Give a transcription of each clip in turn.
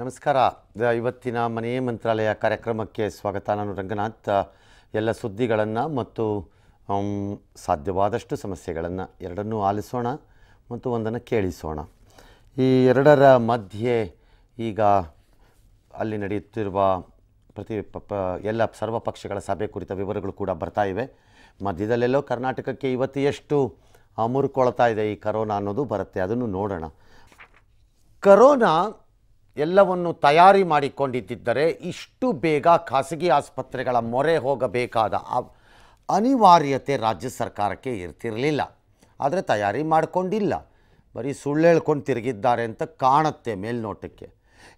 ನಮಸ್ಕಾರ ಇವತ್ತಿನ ಮನೆ ಮಂತ್ರಾಲಯ ಕಾರ್ಯಕ್ರಮಕ್ಕೆ ಸ್ವಾಗತ ನಾನು ರಂಗನಾಥ್ ಎಲ್ಲ ಸುದ್ದಿಗಳನ್ನು ಮತ್ತು ಸಾಧ್ಯವಾದಷ್ಟು ಸಮಸ್ಯೆಗಳನ್ನು ಎರಡನ್ನೂ ಆಲಿಸೋಣ ಮತ್ತು ಒಂದನ್ನು ಕೇಳಿಸೋಣ ಈ ಎರಡರ ಮಧ್ಯೆ ಈಗ ಅಲ್ಲಿ ನಡೆಯುತ್ತಿರುವ ಪ್ರತಿ ಎಲ್ಲ ಸರ್ವ ಪಕ್ಷಗಳ ಸಭೆ ಕುರಿತ ವಿವರಗಳು ಕೂಡ ಬರ್ತಾ ಇವೆ ಮಧ್ಯದಲ್ಲೆಲ್ಲೋ ಕರ್ನಾಟಕಕ್ಕೆ ಇವತ್ತು ಎಷ್ಟು ಮುರುಕೊಳ್ತಾ ಇದೆ ಈ ಕರೋನಾ ಅನ್ನೋದು ಬರುತ್ತೆ ಅದನ್ನು ನೋಡೋಣ ಕರೋನಾ ಎಲ್ಲವನ್ನು ತಯಾರಿ ಮಾಡಿಕೊಂಡಿದ್ದರೆ ಇಷ್ಟು ಬೇಗ ಖಾಸಗಿ ಆಸ್ಪತ್ರೆಗಳ ಮೊರೆ ಹೋಗಬೇಕಾದ ಅನಿವಾರ್ಯತೆ ರಾಜ್ಯ ಸರ್ಕಾರಕ್ಕೆ ಇರ್ತಿರಲಿಲ್ಲ ಆದರೆ ತಯಾರಿ ಮಾಡಿಕೊಂಡಿಲ್ಲ ಬರೀ ಸುಳ್ಳು ಹೇಳ್ಕೊಂಡು ತಿರುಗಿದ್ದಾರೆ ಅಂತ ಕಾಣುತ್ತೆ ಮೇಲ್ನೋಟಕ್ಕೆ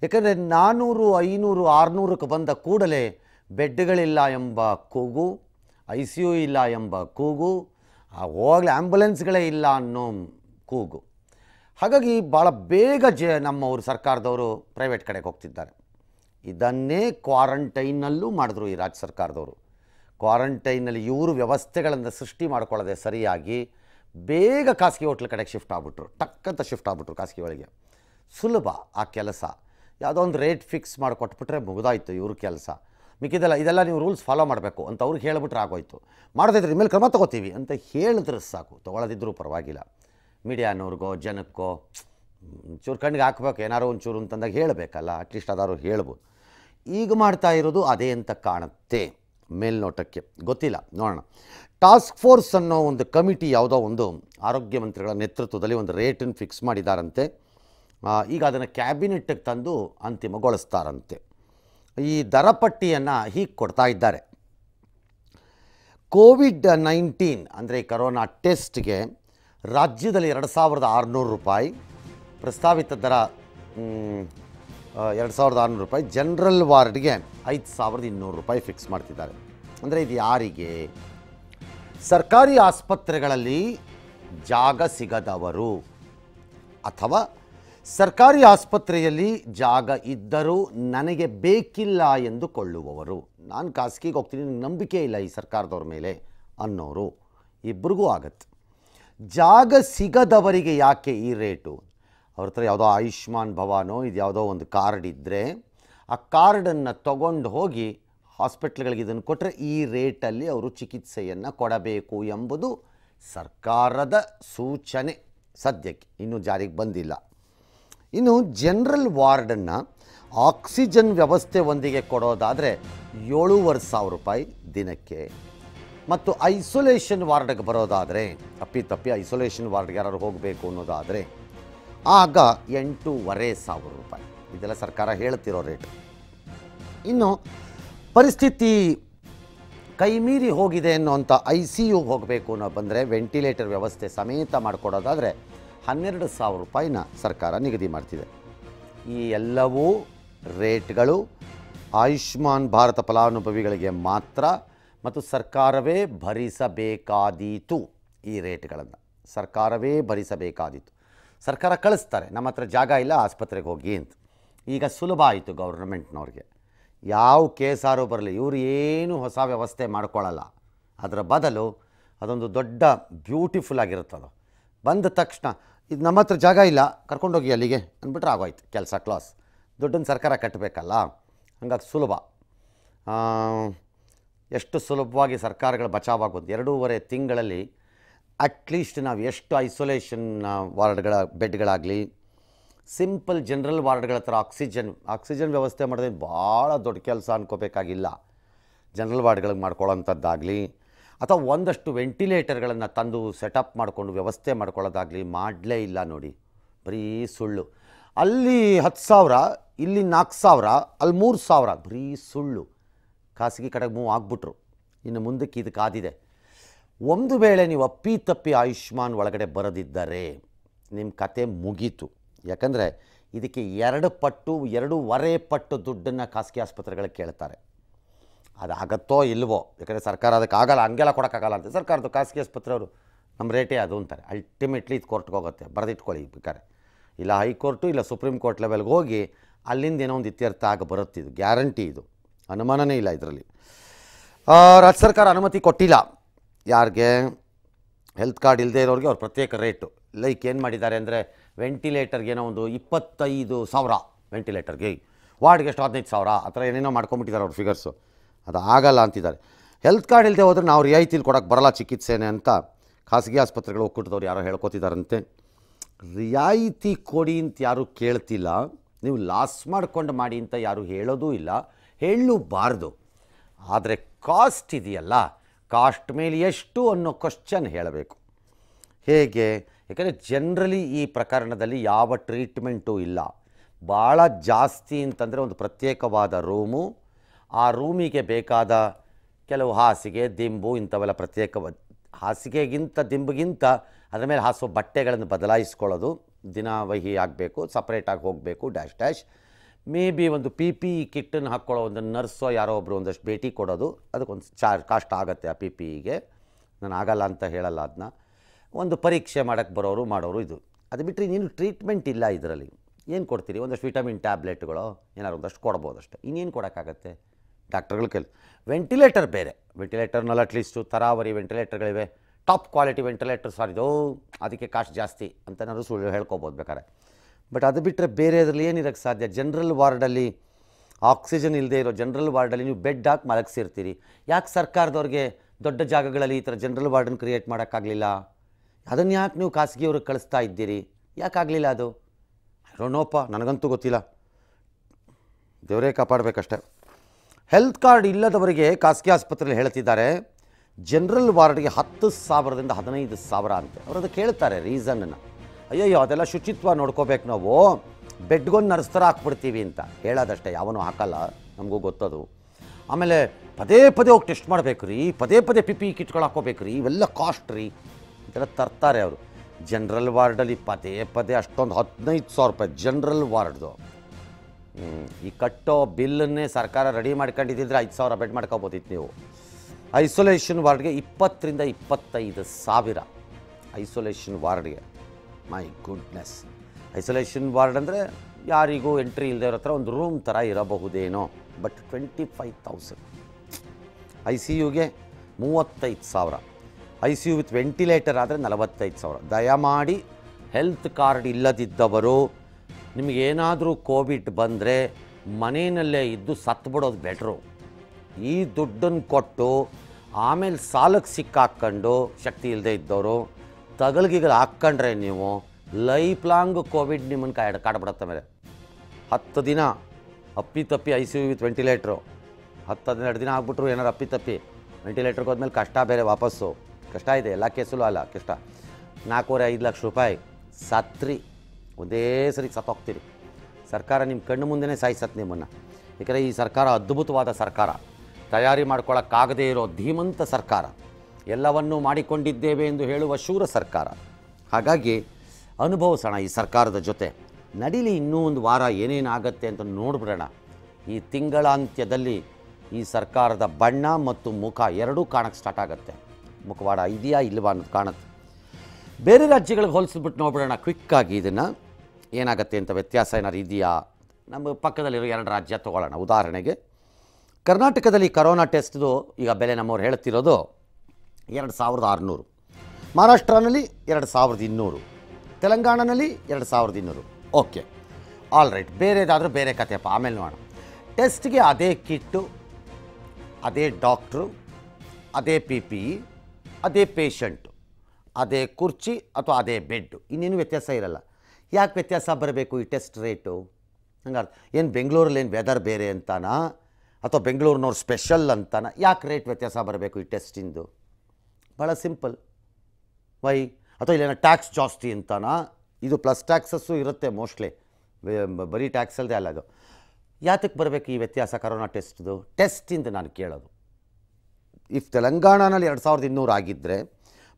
ಏಕೆಂದರೆ ನಾನ್ನೂರು ಐನೂರು ಆರುನೂರಕ್ಕೆ ಬಂದ ಕೂಡಲೇ ಬೆಡ್ಗಳಿಲ್ಲ ಎಂಬ ಕೂಗು ಐ ಸಿ ಯು ಇಲ್ಲ ಎಂಬ ಕೂಗು ಹೋಗಲಿ ಆ್ಯಂಬುಲೆನ್ಸ್ಗಳೇ ಇಲ್ಲ ಅನ್ನೋ ಕೂಗು ಹಾಗಾಗಿ ಭಾಳ ಬೇಗ ಜ ನಮ್ಮವರು ಸರ್ಕಾರದವರು ಪ್ರೈವೇಟ್ ಕಡೆಗೆ ಹೋಗ್ತಿದ್ದಾರೆ ಇದನ್ನೇ ಕ್ವಾರಂಟೈನಲ್ಲೂ ಮಾಡಿದ್ರು ಈ ರಾಜ್ಯ ಸರ್ಕಾರದವರು ಕ್ವಾರಂಟೈನಲ್ಲಿ ಇವರು ವ್ಯವಸ್ಥೆಗಳನ್ನು ಸೃಷ್ಟಿ ಮಾಡ್ಕೊಳ್ಳೋದೆ ಸರಿಯಾಗಿ ಬೇಗ ಖಾಸಗಿ ಹೋಟ್ಲ್ ಕಡೆಗೆ ಶಿಫ್ಟ್ ಆಗ್ಬಿಟ್ರು ಟಕ್ಕಂತ ಶಿಫ್ಟ್ ಆಗ್ಬಿಟ್ರು ಖಾಸಗಿ ಒಳಗೆ ಸುಲಭ ಆ ಕೆಲಸ ಯಾವುದೋ ಒಂದು ರೇಟ್ ಫಿಕ್ಸ್ ಮಾಡಿ ಕೊಟ್ಬಿಟ್ರೆ ಮುಗಿದಾಯಿತು ಇವ್ರ ಕೆಲಸ ಮಿಕ್ಕಿದೆಲ್ಲ ಇದೆಲ್ಲ ನೀವು ರೂಲ್ಸ್ ಫಾಲೋ ಮಾಡಬೇಕು ಅಂತ ಅವ್ರಿಗೆ ಹೇಳಿಬಿಟ್ರೆ ಆಗೋಯ್ತು ಮಾಡೋದಿದ್ರೆ ಮೇಲೆ ಕ್ರಮ ತೊಗೋತೀವಿ ಅಂತ ಹೇಳಿದ್ರೆ ಸಾಕು ತೊಗೊಳೋದಿದ್ದರೂ ಪರವಾಗಿಲ್ಲ ಮೀಡಿಯಾನವ್ರಿಗೋ ಜನಕ್ಕೋ ಒಂಚೂರು ಕಣ್ಣಿಗೆ ಹಾಕ್ಬೇಕು ಏನಾರು ಒಂಚೂರು ಅಂತಂದಾಗ ಹೇಳಬೇಕಲ್ಲ ಅಟ್ಲೀಸ್ಟ್ ಅದಾರು ಹೇಳ್ಬೋದು ಈಗ ಮಾಡ್ತಾ ಇರೋದು ಅದೇ ಅಂತ ಕಾಣುತ್ತೆ ಮೇಲ್ನೋಟಕ್ಕೆ ಗೊತ್ತಿಲ್ಲ ನೋಡೋಣ ಟಾಸ್ಕ್ ಫೋರ್ಸ್ ಅನ್ನೋ ಒಂದು ಕಮಿಟಿ ಯಾವುದೋ ಒಂದು ಆರೋಗ್ಯ ಮಂತ್ರಿಗಳ ನೇತೃತ್ವದಲ್ಲಿ ಒಂದು ರೇಟನ್ನು ಫಿಕ್ಸ್ ಮಾಡಿದಾರಂತೆ ಈಗ ಅದನ್ನು ಕ್ಯಾಬಿನೆಟ್ಗೆ ತಂದು ಅಂತಿಮಗೊಳಿಸ್ತಾರಂತೆ ಈ ದರ ಪಟ್ಟಿಯನ್ನು ಹೀಗೆ ಕೊಡ್ತಾ ಇದ್ದಾರೆ ಕೋವಿಡ್ ನೈನ್ಟೀನ್ ಅಂದರೆ ಕರೋನಾ ಟೆಸ್ಟ್ಗೆ ರಾಜ್ಯದಲ್ಲಿ ಎರಡು ಸಾವಿರದ ಆರುನೂರು ರೂಪಾಯಿ ಪ್ರಸ್ತಾವಿತ ದರ ಎರಡು ಸಾವಿರದ ಆರುನೂರು ರೂಪಾಯಿ ಜನರಲ್ ವಾರ್ಡ್ಗೆ ಐದು ಸಾವಿರದ ಇನ್ನೂರು ರೂಪಾಯಿ ಫಿಕ್ಸ್ ಮಾಡ್ತಿದ್ದಾರೆ ಅಂದರೆ ಇದು ಯಾರಿಗೆ ಸರ್ಕಾರಿ ಆಸ್ಪತ್ರೆಗಳಲ್ಲಿ ಜಾಗ ಸಿಗದವರು ಅಥವಾ ಸರ್ಕಾರಿ ಆಸ್ಪತ್ರೆಯಲ್ಲಿ ಜಾಗ ಇದ್ದರೂ ನನಗೆ ಬೇಕಿಲ್ಲ ಎಂದು ಕೊಳ್ಳುವವರು ನಾನು ಖಾಸಗಿಗೆ ಹೋಗ್ತೀನಿ ನಂಬಿಕೆ ಇಲ್ಲ ಈ ಸರ್ಕಾರದವ್ರ ಮೇಲೆ ಅನ್ನೋರು ಇಬ್ಬರಿಗೂ ಆಗತ್ತೆ ಜಾಗ ಸಿಗದವರಿಗೆ ಯಾಕೆ ಈ ರೇಟು ಅವ್ರ ಹತ್ರ ಯಾವುದೋ ಆಯುಷ್ಮಾನ್ ಭವಾನೋ ಇದು ಯಾವುದೋ ಒಂದು ಕಾರ್ಡ್ ಇದ್ದರೆ ಆ ಕಾರ್ಡನ್ನು ತಗೊಂಡು ಹೋಗಿ ಹಾಸ್ಪಿಟ್ಲ್ಗಳಿಗೆ ಇದನ್ನು ಕೊಟ್ಟರೆ ಈ ರೇಟಲ್ಲಿ ಅವರು ಚಿಕಿತ್ಸೆಯನ್ನು ಕೊಡಬೇಕು ಎಂಬುದು ಸರ್ಕಾರದ ಸೂಚನೆ ಸದ್ಯಕ್ಕೆ ಇನ್ನೂ ಜಾರಿಗೆ ಬಂದಿಲ್ಲ ಇನ್ನು ಜನರಲ್ ವಾರ್ಡನ್ನು ಆಕ್ಸಿಜನ್ ವ್ಯವಸ್ಥೆ ಒಂದಿಗೆ ಕೊಡೋದಾದರೆ ಏಳುವರೆ ಸಾವಿರ ರೂಪಾಯಿ ದಿನಕ್ಕೆ ಮತ್ತು ಐಸೋಲೇಷನ್ ವಾರ್ಡ್ಗೆ ಬರೋದಾದರೆ ತಪ್ಪಿ ಐಸೋಲೇಷನ್ ವಾರ್ಡ್ಗೆ ಯಾರು ಹೋಗಬೇಕು ಅನ್ನೋದಾದರೆ ಆಗ ಎಂಟೂವರೆ ಸಾವಿರ ರೂಪಾಯಿ ಇದೆಲ್ಲ ಸರ್ಕಾರ ಹೇಳ್ತಿರೋ ರೇಟ್ ಇನ್ನು ಪರಿಸ್ಥಿತಿ ಕೈಮೀರಿ ಹೋಗಿದೆ ಅನ್ನೋಂಥ ಐ ಸಿ ಯು ಹೋಗಬೇಕು ಅನ್ನೋ ಬಂದರೆ ವೆಂಟಿಲೇಟರ್ ವ್ಯವಸ್ಥೆ ಸಮೇತ ಮಾಡಿಕೊಡೋದಾದರೆ ಹನ್ನೆರಡು ಸಾವಿರ ರೂಪಾಯಿನ ಸರ್ಕಾರ ನಿಗದಿ ಮಾಡ್ತಿದೆ ಈ ಎಲ್ಲವೂ ರೇಟ್ಗಳು ಆಯುಷ್ಮಾನ್ ಭಾರತ ಫಲಾನುಭವಿಗಳಿಗೆ ಮಾತ್ರ ಮತ್ತು ಸರ್ಕಾರವೇ ಭರಿಸಬೇಕಾದೀತು ಈ ರೇಟ್ಗಳನ್ನು ಸರ್ಕಾರವೇ ಭರಿಸಬೇಕಾದೀತು ಸರ್ಕಾರ ಕಳಿಸ್ತಾರೆ ನಮ್ಮ ಹತ್ರ ಜಾಗ ಇಲ್ಲ ಆಸ್ಪತ್ರೆಗೆ ಹೋಗಿ ಅಂತ ಈಗ ಸುಲಭ ಆಯಿತು ಗೌರ್ಮೆಂಟ್ನವ್ರಿಗೆ ಯಾವ ಓ ಬರಲಿ ಇವರು ಏನು ಹೊಸ ವ್ಯವಸ್ಥೆ ಮಾಡ್ಕೊಳ್ಳಲ್ಲ ಅದರ ಬದಲು ಅದೊಂದು ದೊಡ್ಡ ಬ್ಯೂಟಿಫುಲ್ ಆಗಿರುತ್ತದು ಬಂದ ತಕ್ಷಣ ಇದು ನಮ್ಮ ಹತ್ರ ಜಾಗ ಇಲ್ಲ ಕರ್ಕೊಂಡೋಗಿ ಅಲ್ಲಿಗೆ ಅಂದ್ಬಿಟ್ರೆ ಆಗೋಯ್ತು ಕೆಲಸ ಕ್ಲಾಸ್ ದುಡ್ಡನ್ನು ಸರ್ಕಾರ ಕಟ್ಟಬೇಕಲ್ಲ ಹಂಗಾಗಿ ಸುಲಭ ಎಷ್ಟು ಸುಲಭವಾಗಿ ಸರ್ಕಾರಗಳು ಬಚಾವಾಗೋದು ಎರಡೂವರೆ ತಿಂಗಳಲ್ಲಿ ಅಟ್ಲೀಸ್ಟ್ ನಾವು ಎಷ್ಟು ಐಸೋಲೇಷನ್ ವಾರ್ಡ್ಗಳ ಬೆಡ್ಗಳಾಗಲಿ ಸಿಂಪಲ್ ಜನರಲ್ ವಾರ್ಡ್ಗಳ ಹತ್ರ ಆಕ್ಸಿಜನ್ ಆಕ್ಸಿಜನ್ ವ್ಯವಸ್ಥೆ ಮಾಡೋದ್ರಿಂದ ಭಾಳ ದೊಡ್ಡ ಕೆಲಸ ಅನ್ಕೋಬೇಕಾಗಿಲ್ಲ ಜನರಲ್ ವಾರ್ಡ್ಗಳಿಗೆ ಮಾಡ್ಕೊಳ್ಳೋಂಥದ್ದಾಗಲಿ ಅಥವಾ ಒಂದಷ್ಟು ವೆಂಟಿಲೇಟರ್ಗಳನ್ನು ತಂದು ಸೆಟಪ್ ಮಾಡಿಕೊಂಡು ವ್ಯವಸ್ಥೆ ಮಾಡ್ಕೊಳ್ಳೋದಾಗಲಿ ಮಾಡಲೇ ಇಲ್ಲ ನೋಡಿ ಬರೀ ಸುಳ್ಳು ಅಲ್ಲಿ ಹತ್ತು ಸಾವಿರ ಇಲ್ಲಿ ನಾಲ್ಕು ಸಾವಿರ ಅಲ್ಲಿ ಮೂರು ಸಾವಿರ ಬರೀ ಸುಳ್ಳು ಖಾಸಗಿ ಕಡೆಗೆ ಮೂವ್ ಆಗಿಬಿಟ್ರು ಇನ್ನು ಮುಂದಕ್ಕೆ ಇದು ಕಾದಿದೆ ಒಂದು ವೇಳೆ ನೀವು ಅಪ್ಪಿ ತಪ್ಪಿ ಆಯುಷ್ಮಾನ್ ಒಳಗಡೆ ಬರದಿದ್ದರೆ ನಿಮ್ಮ ಕತೆ ಮುಗೀತು ಯಾಕಂದರೆ ಇದಕ್ಕೆ ಎರಡು ಪಟ್ಟು ಎರಡೂವರೆ ಪಟ್ಟು ದುಡ್ಡನ್ನು ಖಾಸಗಿ ಆಸ್ಪತ್ರೆಗಳಿಗೆ ಕೇಳ್ತಾರೆ ಆಗತ್ತೋ ಇಲ್ವೋ ಯಾಕಂದರೆ ಸರ್ಕಾರ ಅದಕ್ಕೆ ಆಗಲ್ಲ ಹಂಗೆಲ್ಲ ಕೊಡೋಕ್ಕಾಗಲ್ಲ ಅಂತ ಸರ್ಕಾರದ ಖಾಸಗಿ ಅವರು ನಮ್ಮ ರೇಟೇ ಅದು ಅಂತಾರೆ ಅಲ್ಟಿಮೇಟ್ಲಿ ಇದು ಕೋರ್ಟ್ಗೆ ಹೋಗುತ್ತೆ ಬರೆದಿಟ್ಕೊಳ್ಳಿ ಬೇಕಾದ್ರೆ ಇಲ್ಲ ಹೈಕೋರ್ಟು ಇಲ್ಲ ಸುಪ್ರೀಂ ಕೋರ್ಟ್ ಲೆವೆಲ್ಗೆ ಹೋಗಿ ಅಲ್ಲಿಂದ ಏನೋ ಒಂದು ಇತ್ಯರ್ಥ ಆಗಿ ಬರುತ್ತಿದ್ದು ಗ್ಯಾರಂಟಿ ಇದು ಅನುಮಾನನೇ ಇಲ್ಲ ಇದರಲ್ಲಿ ರಾಜ್ಯ ಸರ್ಕಾರ ಅನುಮತಿ ಕೊಟ್ಟಿಲ್ಲ ಯಾರಿಗೆ ಹೆಲ್ತ್ ಕಾರ್ಡ್ ಇಲ್ಲದೆ ಇರೋರಿಗೆ ಅವ್ರು ಪ್ರತ್ಯೇಕ ರೇಟು ಲೈಕ್ ಏನು ಮಾಡಿದ್ದಾರೆ ಅಂದರೆ ವೆಂಟಿಲೇಟರ್ಗೆ ಏನೋ ಒಂದು ಇಪ್ಪತ್ತೈದು ಸಾವಿರ ವೆಂಟಿಲೇಟರ್ಗೆ ವಾರ್ಡ್ಗೆ ಎಷ್ಟು ಹದಿನೈದು ಸಾವಿರ ಆ ಥರ ಏನೇನೋ ಮಾಡ್ಕೊಂಬಿಟ್ಟಿದ್ದಾರೆ ಅವ್ರ ಫಿಗರ್ಸು ಅದು ಆಗಲ್ಲ ಅಂತಿದ್ದಾರೆ ಹೆಲ್ತ್ ಕಾರ್ಡ್ ಇಲ್ಲದೆ ಹೋದರೆ ನಾವು ರಿಯಾಯಿತಿಲಿ ಕೊಡೋಕೆ ಬರಲ್ಲ ಚಿಕಿತ್ಸೆನೇ ಅಂತ ಖಾಸಗಿ ಆಸ್ಪತ್ರೆಗಳು ಒಕ್ಕೂಟದವ್ರು ಯಾರೋ ಹೇಳ್ಕೊತಿದ್ದಾರಂತೆ ರಿಯಾಯಿತಿ ಕೊಡಿ ಅಂತ ಯಾರೂ ಕೇಳ್ತಿಲ್ಲ ನೀವು ಲಾಸ್ ಮಾಡ್ಕೊಂಡು ಮಾಡಿ ಅಂತ ಯಾರೂ ಹೇಳೋದೂ ಇಲ್ಲ ಬಾರದು ಆದರೆ ಕಾಸ್ಟ್ ಇದೆಯಲ್ಲ ಕಾಸ್ಟ್ ಮೇಲೆ ಎಷ್ಟು ಅನ್ನೋ ಕ್ವಶನ್ ಹೇಳಬೇಕು ಹೇಗೆ ಯಾಕೆಂದರೆ ಜನ್ರಲಿ ಈ ಪ್ರಕರಣದಲ್ಲಿ ಯಾವ ಟ್ರೀಟ್ಮೆಂಟು ಇಲ್ಲ ಭಾಳ ಜಾಸ್ತಿ ಅಂತಂದರೆ ಒಂದು ಪ್ರತ್ಯೇಕವಾದ ರೂಮು ಆ ರೂಮಿಗೆ ಬೇಕಾದ ಕೆಲವು ಹಾಸಿಗೆ ದಿಂಬು ಇಂಥವೆಲ್ಲ ಪ್ರತ್ಯೇಕ ಹಾಸಿಗೆಗಿಂತ ದಿಂಬಿಗಿಂತ ಅದರ ಮೇಲೆ ಹಾಸೋ ಬಟ್ಟೆಗಳನ್ನು ಬದಲಾಯಿಸ್ಕೊಳ್ಳೋದು ದಿನವಹಿ ಆಗಬೇಕು ಸಪ್ರೇಟಾಗಿ ಹೋಗಬೇಕು ಡ್ಯಾಶ್ ಡ್ಯಾಶ್ ಮೇ ಬಿ ಒಂದು ಪಿ ಪಿ ಕಿಟ್ಟನ್ನು ಹಾಕ್ಕೊಳ್ಳೋ ಒಂದು ನರ್ಸೋ ಯಾರೋ ಒಬ್ಬರು ಒಂದಷ್ಟು ಭೇಟಿ ಕೊಡೋದು ಅದಕ್ಕೊಂದು ಚಾರ್ಜ್ ಕಾಸ್ಟ್ ಆಗುತ್ತೆ ಆ ಪಿ ಪಿ ನಾನು ಆಗಲ್ಲ ಅಂತ ಹೇಳಲ್ಲ ಅದನ್ನ ಒಂದು ಪರೀಕ್ಷೆ ಮಾಡೋಕ್ಕೆ ಬರೋರು ಮಾಡೋರು ಇದು ಅದು ಬಿಟ್ಟರೆ ನೀನು ಟ್ರೀಟ್ಮೆಂಟ್ ಇಲ್ಲ ಇದರಲ್ಲಿ ಏನು ಕೊಡ್ತೀರಿ ಒಂದಷ್ಟು ವಿಟಮಿನ್ ಟ್ಯಾಬ್ಲೆಟ್ಗಳು ಏನಾದ್ರು ಒಂದಷ್ಟು ಕೊಡ್ಬೋದಷ್ಟೆ ಇನ್ನೇನು ಕೊಡೋಕ್ಕಾಗತ್ತೆ ಡಾಕ್ಟರ್ಗಳು ಕೇಳಿ ವೆಂಟಿಲೇಟರ್ ಬೇರೆ ವೆಂಟಿಲೇಟರ್ನಲ್ಲಿ ಅಟ್ಲೀಸ್ಟು ತರಾವರಿ ವೆಂಟಿಲೇಟರ್ಗಳಿವೆ ಟಾಪ್ ಕ್ವಾಲಿಟಿ ವೆಂಟಿಲೇಟರ್ ಸಾರಿದೋ ಅದಕ್ಕೆ ಕಾಸ್ಟ್ ಜಾಸ್ತಿ ಅಂತ ನಾನು ಸುಳ್ಳು ಹೇಳ್ಕೊಬೋದು ಬೇಕಾದ್ರೆ ಬಟ್ ಅದು ಬಿಟ್ಟರೆ ಬೇರೆ ಅದರಲ್ಲಿ ಏನಿರೋಕ್ಕೆ ಸಾಧ್ಯ ಜನರಲ್ ವಾರ್ಡಲ್ಲಿ ಆಕ್ಸಿಜನ್ ಇಲ್ಲದೆ ಇರೋ ಜನರಲ್ ವಾರ್ಡಲ್ಲಿ ನೀವು ಬೆಡ್ ಹಾಕಿ ಮಲಗಿಸಿರ್ತೀರಿ ಯಾಕೆ ಸರ್ಕಾರದವ್ರಿಗೆ ದೊಡ್ಡ ಜಾಗಗಳಲ್ಲಿ ಈ ಥರ ಜನರಲ್ ವಾರ್ಡನ್ನು ಕ್ರಿಯೇಟ್ ಮಾಡೋಕ್ಕಾಗಲಿಲ್ಲ ಅದನ್ನು ಯಾಕೆ ನೀವು ಖಾಸಗಿಯವ್ರಿಗೆ ಕಳಿಸ್ತಾ ಇದ್ದೀರಿ ಯಾಕಾಗಲಿಲ್ಲ ಅದು ರೋಣೋಪ ನನಗಂತೂ ಗೊತ್ತಿಲ್ಲ ದೇವರೇ ಕಾಪಾಡಬೇಕಷ್ಟೆ ಹೆಲ್ತ್ ಕಾರ್ಡ್ ಇಲ್ಲದವರಿಗೆ ಖಾಸಗಿ ಆಸ್ಪತ್ರೆಯಲ್ಲಿ ಹೇಳ್ತಿದ್ದಾರೆ ಜನರಲ್ ವಾರ್ಡ್ಗೆ ಹತ್ತು ಸಾವಿರದಿಂದ ಹದಿನೈದು ಸಾವಿರ ಅಂತೆ ಅವರು ಅದು ಕೇಳ್ತಾರೆ ರೀಸನನ್ನು ಅಯ್ಯಯ್ಯೋ ಅದೆಲ್ಲ ಶುಚಿತ್ವ ನೋಡ್ಕೋಬೇಕು ನಾವು ಬೆಡ್ಗೊಂದು ನರ್ಸ್ತರ ಹಾಕ್ಬಿಡ್ತೀವಿ ಅಂತ ಹೇಳೋದಷ್ಟೇ ಯಾವನೂ ಹಾಕಲ್ಲ ನಮಗೂ ಗೊತ್ತದು ಆಮೇಲೆ ಪದೇ ಪದೇ ಹೋಗಿ ಟೆಸ್ಟ್ ಮಾಡಬೇಕು ರೀ ಪದೇ ಪದೇ ಪಿಪಿ ಕಿಟ್ಗಳು ಹಾಕೋಬೇಕು ರೀ ಇವೆಲ್ಲ ಕಾಸ್ಟ್ ರೀ ಇದೆಲ್ಲ ತರ್ತಾರೆ ಅವರು ಜನರಲ್ ವಾರ್ಡಲ್ಲಿ ಪದೇ ಪದೇ ಅಷ್ಟೊಂದು ಹದಿನೈದು ಸಾವಿರ ರೂಪಾಯಿ ಜನರಲ್ ವಾರ್ಡ್ದು ಈ ಕಟ್ಟೋ ಬಿಲ್ಲನ್ನೇ ಸರ್ಕಾರ ರೆಡಿ ಮಾಡ್ಕೊಂಡಿದ್ದಿದ್ರೆ ಐದು ಸಾವಿರ ಬೆಡ್ ಮಾಡ್ಕೊಬೋದಿತ್ತು ನೀವು ಐಸೋಲೇಷನ್ ವಾರ್ಡ್ಗೆ ಇಪ್ಪತ್ತರಿಂದ ಇಪ್ಪತ್ತೈದು ಸಾವಿರ ಐಸೋಲೇಷನ್ ವಾರ್ಡ್ಗೆ ಮೈ ಗುಡ್ನೆಸ್ ಐಸೋಲೇಷನ್ ವಾರ್ಡ್ ಅಂದರೆ ಯಾರಿಗೂ ಎಂಟ್ರಿ ಇಲ್ಲದೆ ಇರೋ ಹತ್ರ ಒಂದು ರೂಮ್ ಥರ ಇರಬಹುದೇನೋ but twenty five thousand I C ಯುಗೆ ಮೂವತ್ತೈದು ಸಾವಿರ I C U with ventilator ಆದರೆ ನಲವತ್ತೈದು ಸಾವಿರ ದಯಮಾಡಿ ಹೆಲ್ತ್ ಕಾರ್ಡ್ ಇಲ್ಲದಿದ್ದವರು ನಿಮಗೇನಾದರೂ ಕೋವಿಡ್ ಬಂದರೆ ಮನೆಯಲ್ಲೇ ಇದ್ದು ಬಿಡೋದು ಬೆಟ್ರು ಈ ದುಡ್ಡನ್ನು ಕೊಟ್ಟು ಆಮೇಲೆ ಸಾಲಕ್ಕೆ ಸಿಕ್ಕಾಕ್ಕೊಂಡು ಶಕ್ತಿ ಇಲ್ಲದೆ ಇದ್ದವರು ಗಿಗಲ್ ಹಾಕ್ಕೊಂಡ್ರೆ ನೀವು ಲೈಫ್ ಲಾಂಗ್ ಕೋವಿಡ್ ನಿಮ್ಮನ್ನು ಕಾಯ್ಡ ಕಾಡ್ಬಿಡತ್ತೆ ಮೇಲೆ ಹತ್ತು ದಿನ ಅಪ್ಪಿ ತಪ್ಪಿ I C U with ventilator ಹತ್ತು ಹದಿನೆರಡು ದಿನ ಆಗ್ಬಿಟ್ರು ಏನಾರು ಅಪ್ಪಿ ತಪ್ಪಿ ವೆಂಟಿಲೇಟ್ರಿಗೆ ಹೋದ್ಮೇಲೆ ಕಷ್ಟ ಬೇರೆ ವಾಪಸ್ಸು ಕಷ್ಟ ಇದೆ ಎಲ್ಲ ಕೇಸಲ್ಲೂ ಅಲ್ಲ ಕಷ್ಟ ನಾಲ್ಕೂವರೆ ಐದು ಲಕ್ಷ ರೂಪಾಯಿ ಸತ್ರಿ ಒಂದೇ ಸರಿ ಸತ್ತೋಗ್ತೀರಿ ಸರ್ಕಾರ ನಿಮ್ಮ ಕಣ್ಣು ಮುಂದೆನೇ ಸಾಯಿಸತ್ತೆ ನಿಮ್ಮನ್ನು ಏಕೆಂದರೆ ಈ ಸರ್ಕಾರ ಅದ್ಭುತವಾದ ಸರ್ಕಾರ ತಯಾರಿ ಮಾಡ್ಕೊಳ್ಳೋಕ್ಕಾಗದೇ ಇರೋ ಧೀಮಂತ ಸರ್ಕಾರ ಎಲ್ಲವನ್ನೂ ಮಾಡಿಕೊಂಡಿದ್ದೇವೆ ಎಂದು ಹೇಳುವ ಶೂರ ಸರ್ಕಾರ ಹಾಗಾಗಿ ಅನುಭವಿಸೋಣ ಈ ಸರ್ಕಾರದ ಜೊತೆ ನಡೀಲಿ ಇನ್ನೂ ಒಂದು ವಾರ ಏನೇನಾಗತ್ತೆ ಅಂತ ನೋಡಿಬಿಡೋಣ ಈ ತಿಂಗಳಾಂತ್ಯದಲ್ಲಿ ಈ ಸರ್ಕಾರದ ಬಣ್ಣ ಮತ್ತು ಮುಖ ಎರಡೂ ಕಾಣಕ್ಕೆ ಸ್ಟಾರ್ಟ್ ಆಗುತ್ತೆ ಮುಖವಾಡ ಇದೆಯಾ ಇಲ್ವಾ ಅನ್ನೋದು ಕಾಣುತ್ತೆ ಬೇರೆ ರಾಜ್ಯಗಳಿಗೆ ಹೋಲಿಸ್ಬಿಟ್ಟು ನೋಡ್ಬಿಡೋಣ ಕ್ವಿಕ್ಕಾಗಿ ಇದನ್ನು ಏನಾಗುತ್ತೆ ಅಂತ ವ್ಯತ್ಯಾಸ ಏನಾರು ಇದೆಯಾ ನಮ್ಮ ಪಕ್ಕದಲ್ಲಿರೋ ಎರಡು ರಾಜ್ಯ ತೊಗೊಳ್ಳೋಣ ಉದಾಹರಣೆಗೆ ಕರ್ನಾಟಕದಲ್ಲಿ ಕರೋನಾ ಟೆಸ್ಟ್ದು ಈಗ ಬೆಲೆ ನಮ್ಮವ್ರು ಹೇಳ್ತಿರೋದು ಎರಡು ಸಾವಿರದ ಆರುನೂರು ಮಹಾರಾಷ್ಟ್ರನಲ್ಲಿ ಎರಡು ಸಾವಿರದ ಇನ್ನೂರು ತೆಲಂಗಾಣನಲ್ಲಿ ಎರಡು ಸಾವಿರದ ಇನ್ನೂರು ಓಕೆ ಆಲ್ ರೈಟ್ ಬೇರೆದಾದರೂ ಬೇರೆ ಕಥೆಯಪ್ಪ ಆಮೇಲೆ ನೋಡೋಣ ಟೆಸ್ಟ್ಗೆ ಅದೇ ಕಿಟ್ಟು ಅದೇ ಡಾಕ್ಟ್ರು ಅದೇ ಪಿ ಪಿ ಅದೇ ಪೇಷಂಟು ಅದೇ ಕುರ್ಚಿ ಅಥವಾ ಅದೇ ಬೆಡ್ಡು ಇನ್ನೇನು ವ್ಯತ್ಯಾಸ ಇರಲ್ಲ ಯಾಕೆ ವ್ಯತ್ಯಾಸ ಬರಬೇಕು ಈ ಟೆಸ್ಟ್ ರೇಟು ಹಂಗೆ ಏನು ಬೆಂಗಳೂರಲ್ಲಿ ಏನು ವೆದರ್ ಬೇರೆ ಅಂತಾನ ಅಥವಾ ಬೆಂಗಳೂರಿನವ್ರು ಸ್ಪೆಷಲ್ ಅಂತಾನ ಯಾಕೆ ರೇಟ್ ವ್ಯತ್ಯಾಸ ಬರಬೇಕು ಈ ಟೆಸ್ಟಿಂದು ಭಾಳ ಸಿಂಪಲ್ ವೈ ಅಥವಾ ಇಲ್ಲೇನೋ ಟ್ಯಾಕ್ಸ್ ಜಾಸ್ತಿ ಅಂತನಾ ಇದು ಪ್ಲಸ್ ಟ್ಯಾಕ್ಸಸ್ಸು ಇರುತ್ತೆ ಮೋಸ್ಟ್ಲಿ ಬರೀ ಟ್ಯಾಕ್ಸ್ ಅಲ್ಲದೆ ಅಲ್ಲ ಅದು ಯಾತಕ್ಕೆ ಬರಬೇಕು ಈ ವ್ಯತ್ಯಾಸ ಕರೋನಾ ಟೆಸ್ಟ್ದು ಟೆಸ್ಟಿಂದ ನಾನು ಕೇಳೋದು ಇಫ್ ತೆಲಂಗಾಣನಲ್ಲಿ ಎರಡು ಸಾವಿರದ ಇನ್ನೂರು ಆಗಿದ್ದರೆ